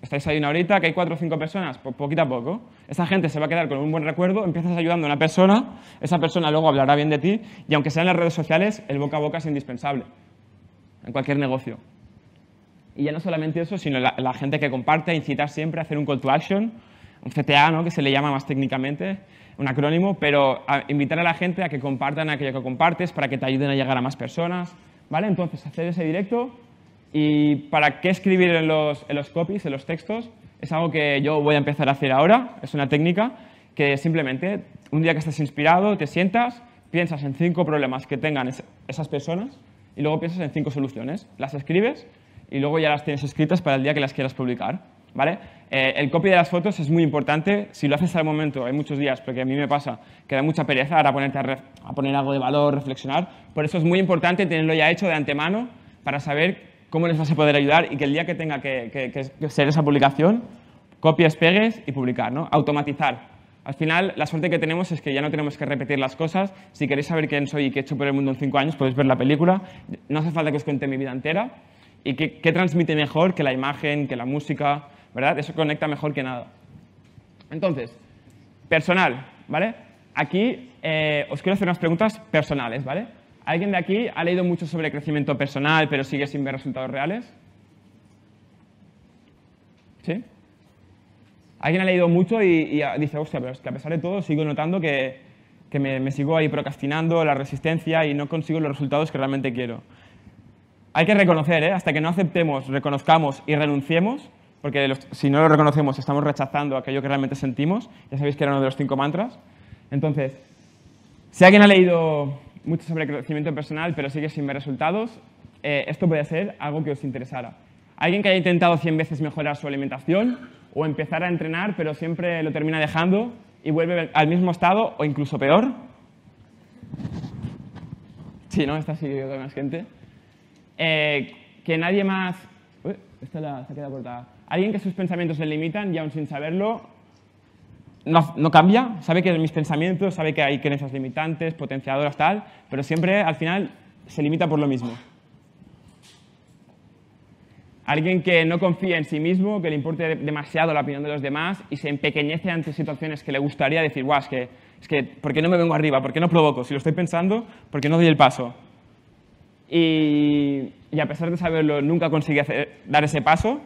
Estáis ahí una horita, que hay cuatro o cinco personas, Pues poquito a poco. Esa gente se va a quedar con un buen recuerdo, empiezas ayudando a una persona, esa persona luego hablará bien de ti, y aunque sea en las redes sociales, el boca a boca es indispensable en cualquier negocio. Y ya no solamente eso, sino la, gente que comparte, incitar siempre a hacer un call to action, un CTA, que se le llama más técnicamente, un acrónimo, pero invitar a la gente a que compartan aquello que compartes para que te ayuden a llegar a más personas. ¿vale? Entonces, hacer ese directo y para qué escribir en los, en los copies, en los textos, es algo que yo voy a empezar a hacer ahora, es una técnica que simplemente un día que estés inspirado, te sientas, piensas en cinco problemas que tengan esas personas y luego piensas en cinco soluciones. Las escribes y luego ya las tienes escritas para el día que las quieras publicar. ¿vale? Eh, el copia de las fotos es muy importante. Si lo haces al momento, hay muchos días, porque a mí me pasa que da mucha pereza ahora ponerte a, poner algo de valor, reflexionar. Por eso es muy importante tenerlo ya hecho de antemano para saber cómo les vas a poder ayudar y que el día que tenga que, ser esa publicación, copias, pegues y publicar. ¿no? Automatizar. Al final, la suerte que tenemos es que ya no tenemos que repetir las cosas. Si queréis saber quién soy y qué he hecho por el mundo en cinco años, podéis ver la película. No hace falta que os cuente mi vida entera. ¿Y qué, transmite mejor que la imagen, que la música? ¿Verdad? Eso conecta mejor que nada. Entonces, personal, ¿vale? Aquí eh, os quiero hacer unas preguntas personales, ¿vale? ¿Alguien de aquí ha leído mucho sobre crecimiento personal, pero sigue sin ver resultados reales? ¿Sí? Alguien ha leído mucho y, dice, hostia, pero es que a pesar de todo sigo notando que, me, me, sigo ahí procrastinando, la resistencia y no consigo los resultados que realmente quiero. Hay que reconocer, ¿eh? hasta que no aceptemos, reconozcamos y renunciemos, porque si no lo reconocemos estamos rechazando aquello que realmente sentimos. Ya sabéis que era uno de los cinco mantras. Entonces, si alguien ha leído mucho sobre crecimiento personal, pero sigue sin ver resultados, eh, esto puede ser algo que os interesara. Alguien que haya intentado 100 veces mejorar su alimentación o empezar a entrenar, pero siempre lo termina dejando y vuelve al mismo estado o incluso peor. Sí, ¿no? Está siguiendo con más gente. Eh, que nadie más... Uy, esta la, se ha quedado cortada. Alguien que sus pensamientos se limitan y aún sin saberlo no, cambia, sabe que mis pensamientos, sabe que hay creencias limitantes, potenciadoras, tal, pero siempre al final se limita por lo mismo. Alguien que no confía en sí mismo, que le importe demasiado la opinión de los demás y se empequeñece ante situaciones que le gustaría decir, guau, es que, es que, ¿por qué no me vengo arriba? ¿Por qué no provoco? Si lo estoy pensando, ¿por qué no doy el paso? y, a pesar de saberlo, nunca consigue dar ese paso.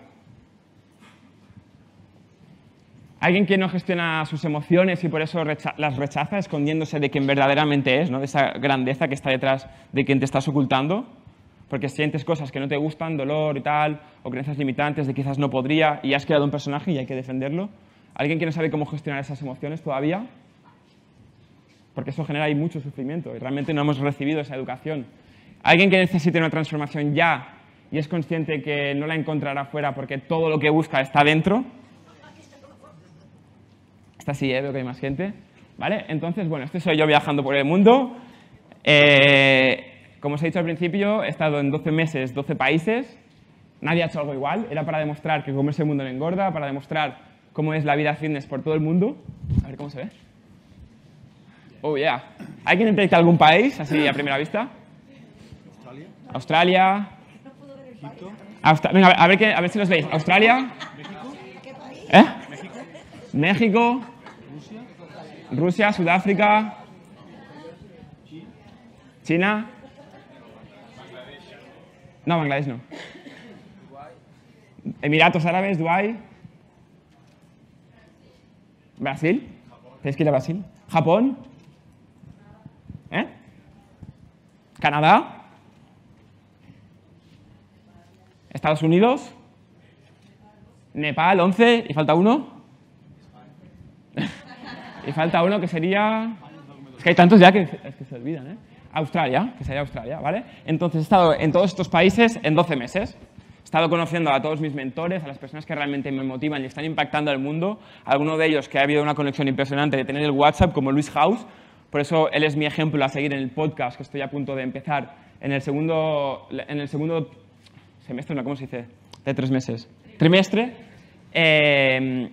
Alguien que no gestiona sus emociones y por eso las rechaza, escondiéndose de quien verdaderamente es, ¿no? de esa grandeza que está detrás de quien te estás ocultando, porque sientes cosas que no te gustan, dolor y tal, o creencias limitantes de quizás no podría y has creado un personaje y hay que defenderlo. Alguien que no sabe cómo gestionar esas emociones todavía, porque eso genera mucho sufrimiento y realmente no hemos recibido esa educación Alguien que necesite una transformación ya y es consciente que no la encontrará fuera porque todo lo que busca está dentro. Está sí, ¿eh? veo que hay más gente. ¿Vale? Entonces, bueno, este soy yo viajando por el mundo. Eh, como os he dicho al principio, he estado en 12 meses, 12 países. Nadie ha hecho algo igual. Era para demostrar que comerse el mundo no engorda, para demostrar cómo es la vida fitness por todo el mundo. A ver cómo se ve. Oh, yeah. ¿Alguien detecta algún país así a primera vista? Australia. a ver, si los veis. Australia. ¿Eh? México. Rusia, Sudáfrica. China. No, Bangladesh no. Emiratos Árabes, Dubai, Brasil. que Brasil? Japón. ¿Eh? Canadá. Estados Unidos, Nepal 11, ¿y falta uno? y falta uno que sería... Es que hay tantos ya que, se olvidan, ¿eh? Australia, que sería Australia, ¿vale? Entonces he estado en todos estos países en 12 meses. He estado conociendo a todos mis mentores, a las personas que realmente me motivan y están impactando al mundo. Alguno de ellos que ha habido una conexión impresionante de tener el WhatsApp, como Luis House. Por eso él es mi ejemplo a seguir en el podcast que estoy a punto de empezar en el segundo, en el segundo semestre, ¿cómo se dice? De tres meses. Trimestre em,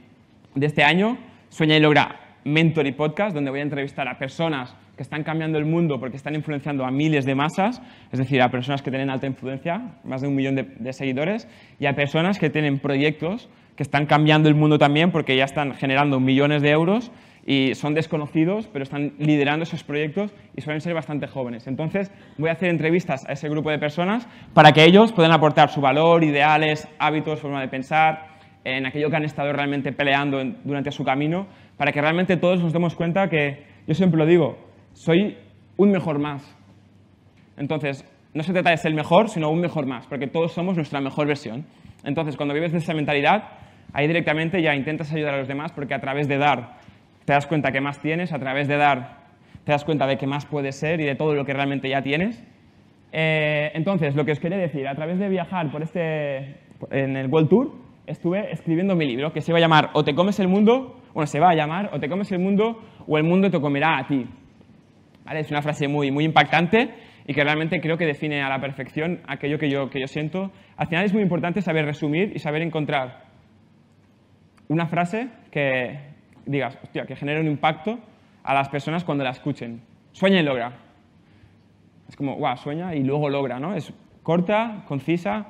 de este año, Sueña y Logra Mentor y Podcast, donde voy a entrevistar a personas que están cambiando el mundo porque están influenciando a miles de masas, es decir, a personas que tienen alta influencia, más de un millón de seguidores, y a personas que tienen proyectos que están cambiando el mundo también porque ya están generando millones de euros y son desconocidos, pero están liderando esos proyectos y suelen ser bastante jóvenes. Entonces, voy a hacer entrevistas a ese grupo de personas para que ellos puedan aportar su valor, ideales, hábitos, forma de pensar, en aquello que han estado realmente peleando durante su camino, para que realmente todos nos demos cuenta que, yo siempre lo digo, soy un mejor más. Entonces, no se trata de ser el mejor, sino un mejor más, porque todos somos nuestra mejor versión. Entonces, cuando vives de esa mentalidad, ahí directamente ya intentas ayudar a los demás, porque a través de dar te das cuenta que más tienes a través de dar, te das cuenta de que más puedes ser y de todo lo que realmente ya tienes. Eh, entonces, lo que os quería decir, a través de viajar por este, en el World Tour, estuve escribiendo mi libro que se va a llamar O te comes el mundo, bueno, se va a llamar O te comes el mundo o el mundo te comerá a ti. Es una frase muy, muy impactante y que realmente creo que define a la perfección aquello que yo, que yo siento. Al final es muy importante saber resumir y saber encontrar una frase que, digas, hostia, que genere un impacto a las personas cuando la escuchen. Sueña y logra. Es como, guau, sueña y luego logra, ¿no? Es corta, concisa.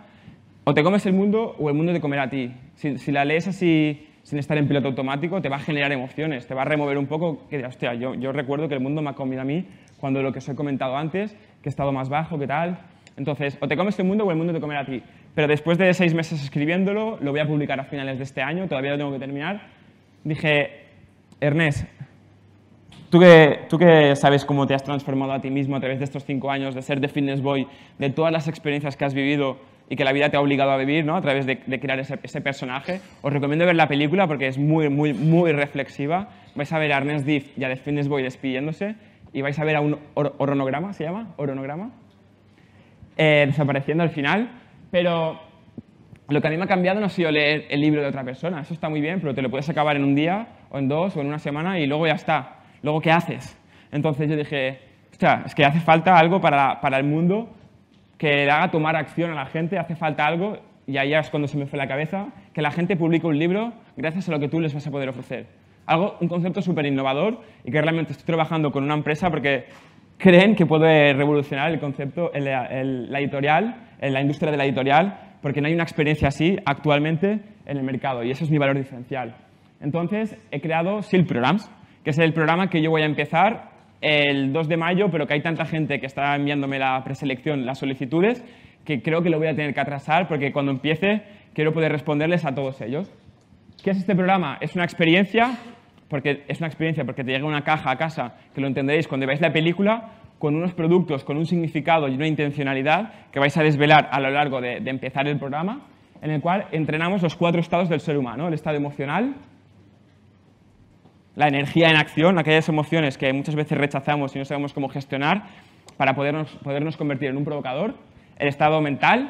O te comes el mundo o el mundo te comerá a ti. Si, la lees así sin estar en piloto automático, te va a generar emociones, te va a remover un poco, que hostia, yo, yo recuerdo que el mundo me ha comido a mí cuando lo que os he comentado antes, que he estado más bajo, que tal. Entonces, o te comes el mundo o el mundo te comerá a ti. Pero después de seis meses escribiéndolo, lo voy a publicar a finales de este año, todavía lo tengo que terminar, dije, Ernest, tú que, sabes cómo te has transformado a ti mismo a través de estos cinco años, de ser de fitness boy, de todas las experiencias que has vivido y que la vida te ha obligado a vivir, ¿no? A través de, crear ese, personaje. Os recomiendo ver la película porque es muy, muy, reflexiva. Vais a ver a Ernest Diff y a The Fitness Boy despidiéndose y vais a ver a un horonograma oronograma, ¿se llama? Oronograma. Eh, desapareciendo al final. Pero lo que a mí me ha cambiado no ha sido leer el libro de otra persona. Eso está muy bien, pero te lo puedes acabar en un día o en dos o en una semana y luego ya está. Luego, ¿qué haces? Entonces yo dije, sea, es que hace falta algo para, para el mundo que le haga tomar acción a la gente, hace falta algo, y ahí es cuando se me fue la cabeza, que la gente publique un libro gracias a lo que tú les vas a poder ofrecer. Algo, un concepto súper innovador y que realmente estoy trabajando con una empresa porque creen que puede revolucionar el concepto, la editorial, en la industria de la editorial, porque no hay una experiencia así actualmente en el mercado y eso es mi valor diferencial. Entonces, he creado SEAL Programs, que es el programa que yo voy a empezar el 2 de mayo, pero que hay tanta gente que está enviándome la preselección, las solicitudes, que creo que lo voy a tener que atrasar porque cuando empiece quiero poder responderles a todos ellos. ¿Qué es este programa? Es una experiencia, porque es una experiencia porque te llega una caja a casa, que lo entenderéis cuando veáis la película, con unos productos, con un significado y una intencionalidad que vais a desvelar a lo largo de empezar el programa, en el cual entrenamos los cuatro estados del ser humano, el estado emocional, la energía en acción, aquellas emociones que muchas veces rechazamos y no sabemos cómo gestionar, para podernos, podernos convertir en un provocador, el estado mental,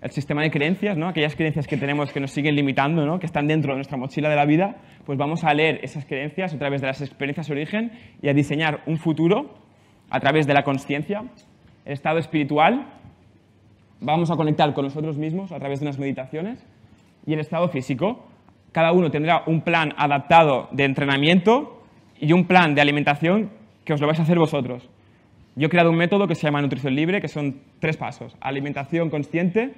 el sistema de creencias, ¿no? aquellas creencias que tenemos que nos siguen limitando, que están dentro de nuestra mochila de la vida, pues vamos a leer esas creencias a través de las experiencias de origen y a diseñar un futuro a través de la conciencia, el estado espiritual, vamos a conectar con nosotros mismos a través de unas meditaciones y el estado físico, cada uno tendrá un plan adaptado de entrenamiento y un plan de alimentación que os lo vais a hacer vosotros. Yo he creado un método que se llama nutrición libre, que son tres pasos. Alimentación consciente,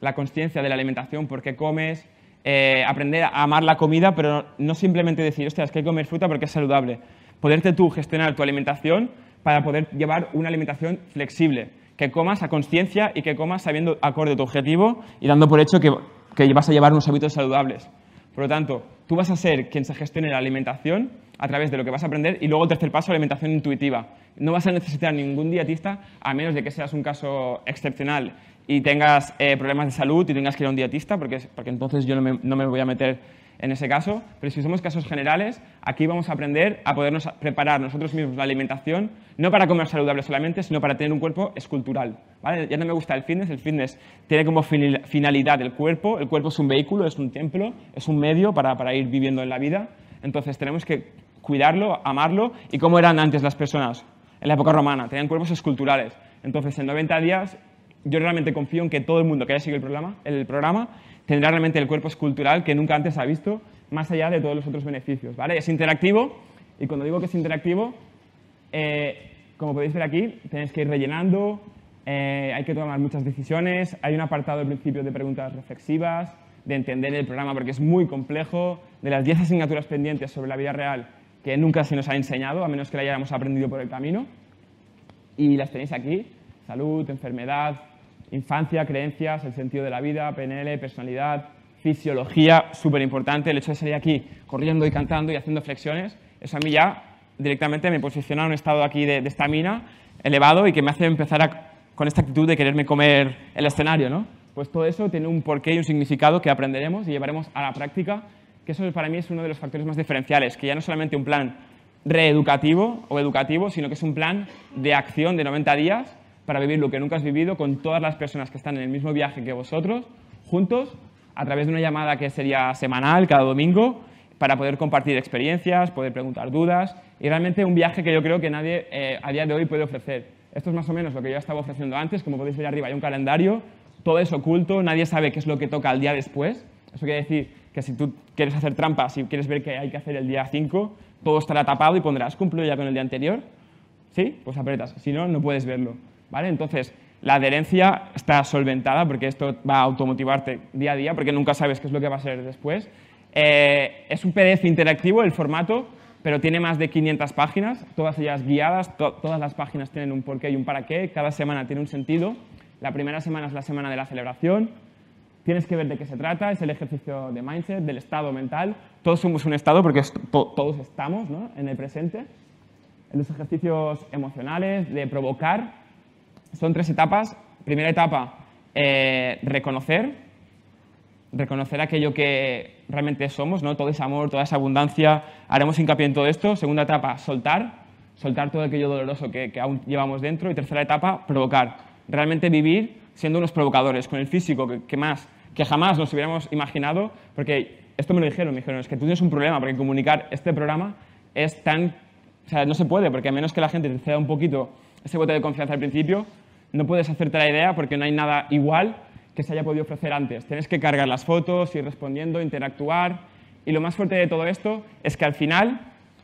la conciencia de la alimentación, por qué comes, eh, aprender a amar la comida, pero no simplemente decir, hostia, es que hay que comer fruta porque es saludable. Poderte tú gestionar tu alimentación para poder llevar una alimentación flexible, que comas a conciencia y que comas sabiendo acorde a tu objetivo y dando por hecho que que vas a llevar unos hábitos saludables. Por lo tanto, tú vas a ser quien se gestione la alimentación a través de lo que vas a aprender y luego el tercer paso, alimentación intuitiva. No vas a necesitar ningún dietista a menos de que seas un caso excepcional y tengas eh, problemas de salud y tengas que ir a un dietista, porque, entonces yo no me voy a meter en ese caso, pero si somos casos generales, aquí vamos a aprender a podernos preparar nosotros mismos la alimentación, no para comer saludable solamente, sino para tener un cuerpo escultural. Ya no me gusta el fitness, el fitness tiene como finalidad el cuerpo, el cuerpo es un vehículo, es un templo, es un medio para, para ir viviendo en la vida, entonces tenemos que cuidarlo, amarlo, y cómo eran antes las personas en la época romana, tenían cuerpos esculturales. Entonces, en 90 días yo realmente confío en que todo el mundo que haya seguido el programa, el programa tendrá realmente el cuerpo escultural que nunca antes ha visto, más allá de todos los otros beneficios. ¿vale? Es interactivo y cuando digo que es interactivo, eh, como podéis ver aquí, tenéis que ir rellenando, eh, hay que tomar muchas decisiones, hay un apartado al principio de preguntas reflexivas, de entender el programa porque es muy complejo, de las 10 asignaturas pendientes sobre la vida real que nunca se nos ha enseñado, a menos que la hayamos aprendido por el camino, y las tenéis aquí, salud, enfermedad, Infancia, creencias, el sentido de la vida, PNL, personalidad, fisiología, súper importante. El hecho de salir aquí corriendo y cantando y haciendo flexiones, eso a mí ya directamente me posiciona en un estado aquí de estamina elevado y que me hace empezar con esta actitud de quererme comer el escenario, ¿no? Pues todo eso tiene un porqué y un significado que aprenderemos y llevaremos a la práctica, que eso para mí es uno de los factores más diferenciales, que ya no solamente un plan reeducativo o educativo, sino que es un plan de acción de 90 días para vivir lo que nunca has vivido con todas las personas que están en el mismo viaje que vosotros, juntos, a través de una llamada que sería semanal, cada domingo, para poder compartir experiencias, poder preguntar dudas y realmente un viaje que yo creo que nadie eh, a día de hoy puede ofrecer. Esto es más o menos lo que yo estaba ofreciendo antes, como podéis ver arriba hay un calendario, todo es oculto, nadie sabe qué es lo que toca el día después. Eso quiere decir que si tú quieres hacer trampas y quieres ver qué hay que hacer el día 5, todo estará tapado y pondrás cumplido ya con el día anterior. ¿Sí? Pues apretas, si no, no puedes verlo. ¿vale? Entonces, la adherencia está solventada porque esto va a automotivarte día a día porque nunca sabes qué es lo que va a ser después. Eh, es un PDF interactivo el formato, pero tiene más de 500 páginas, todas ellas guiadas, todas las páginas tienen un porqué y un para qué, cada semana tiene un sentido. La primera semana es la semana de la celebración, tienes que ver de qué se trata, es el ejercicio de mindset, del estado mental. Todos somos un estado porque todos estamos en el presente. en Los ejercicios emocionales, de provocar, son tres etapas. Primera etapa, eh, reconocer, reconocer aquello que realmente somos, ¿no? todo ese amor, toda esa abundancia, haremos hincapié en todo esto. Segunda etapa, soltar, soltar todo aquello doloroso que, aún llevamos dentro. Y tercera etapa, provocar, realmente vivir siendo unos provocadores, con el físico que, más, que jamás nos hubiéramos imaginado, porque esto me lo dijeron, me dijeron, es que tú tienes un problema, porque comunicar este programa es tan... O sea, no se puede, porque a menos que la gente te ceda un poquito ese bote de confianza al principio, no puedes hacerte la idea porque no hay nada igual que se haya podido ofrecer antes. Tienes que cargar las fotos, ir respondiendo, interactuar. Y lo más fuerte de todo esto es que al final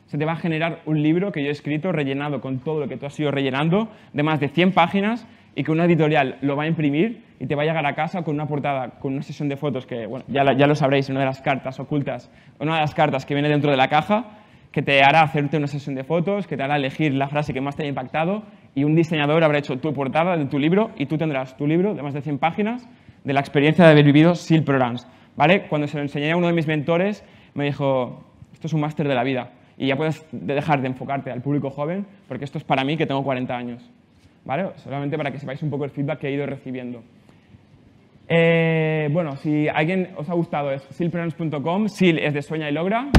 se te va a generar un libro que yo he escrito, rellenado con todo lo que tú has ido rellenando, de más de 100 páginas, y que una editorial lo va a imprimir y te va a llegar a casa con una portada, con una sesión de fotos que, ya, ya lo sabréis, una de las cartas ocultas, una de las cartas que viene dentro de la caja, que te hará hacerte una sesión de fotos, que te hará elegir la frase que más te haya impactado y un diseñador habrá hecho tu portada de tu libro y tú tendrás tu libro de más de 100 páginas de la experiencia de haber vivido SEAL Programs. ¿vale? Cuando se lo enseñé a uno de mis mentores, me dijo, esto es un máster de la vida y ya puedes dejar de enfocarte al público joven porque esto es para mí que tengo 40 años. ¿vale? Solamente para que sepáis un poco el feedback que he ido recibiendo. Eh, bueno, si alguien os ha gustado es silprograms.com, SIL es de sueña y logra.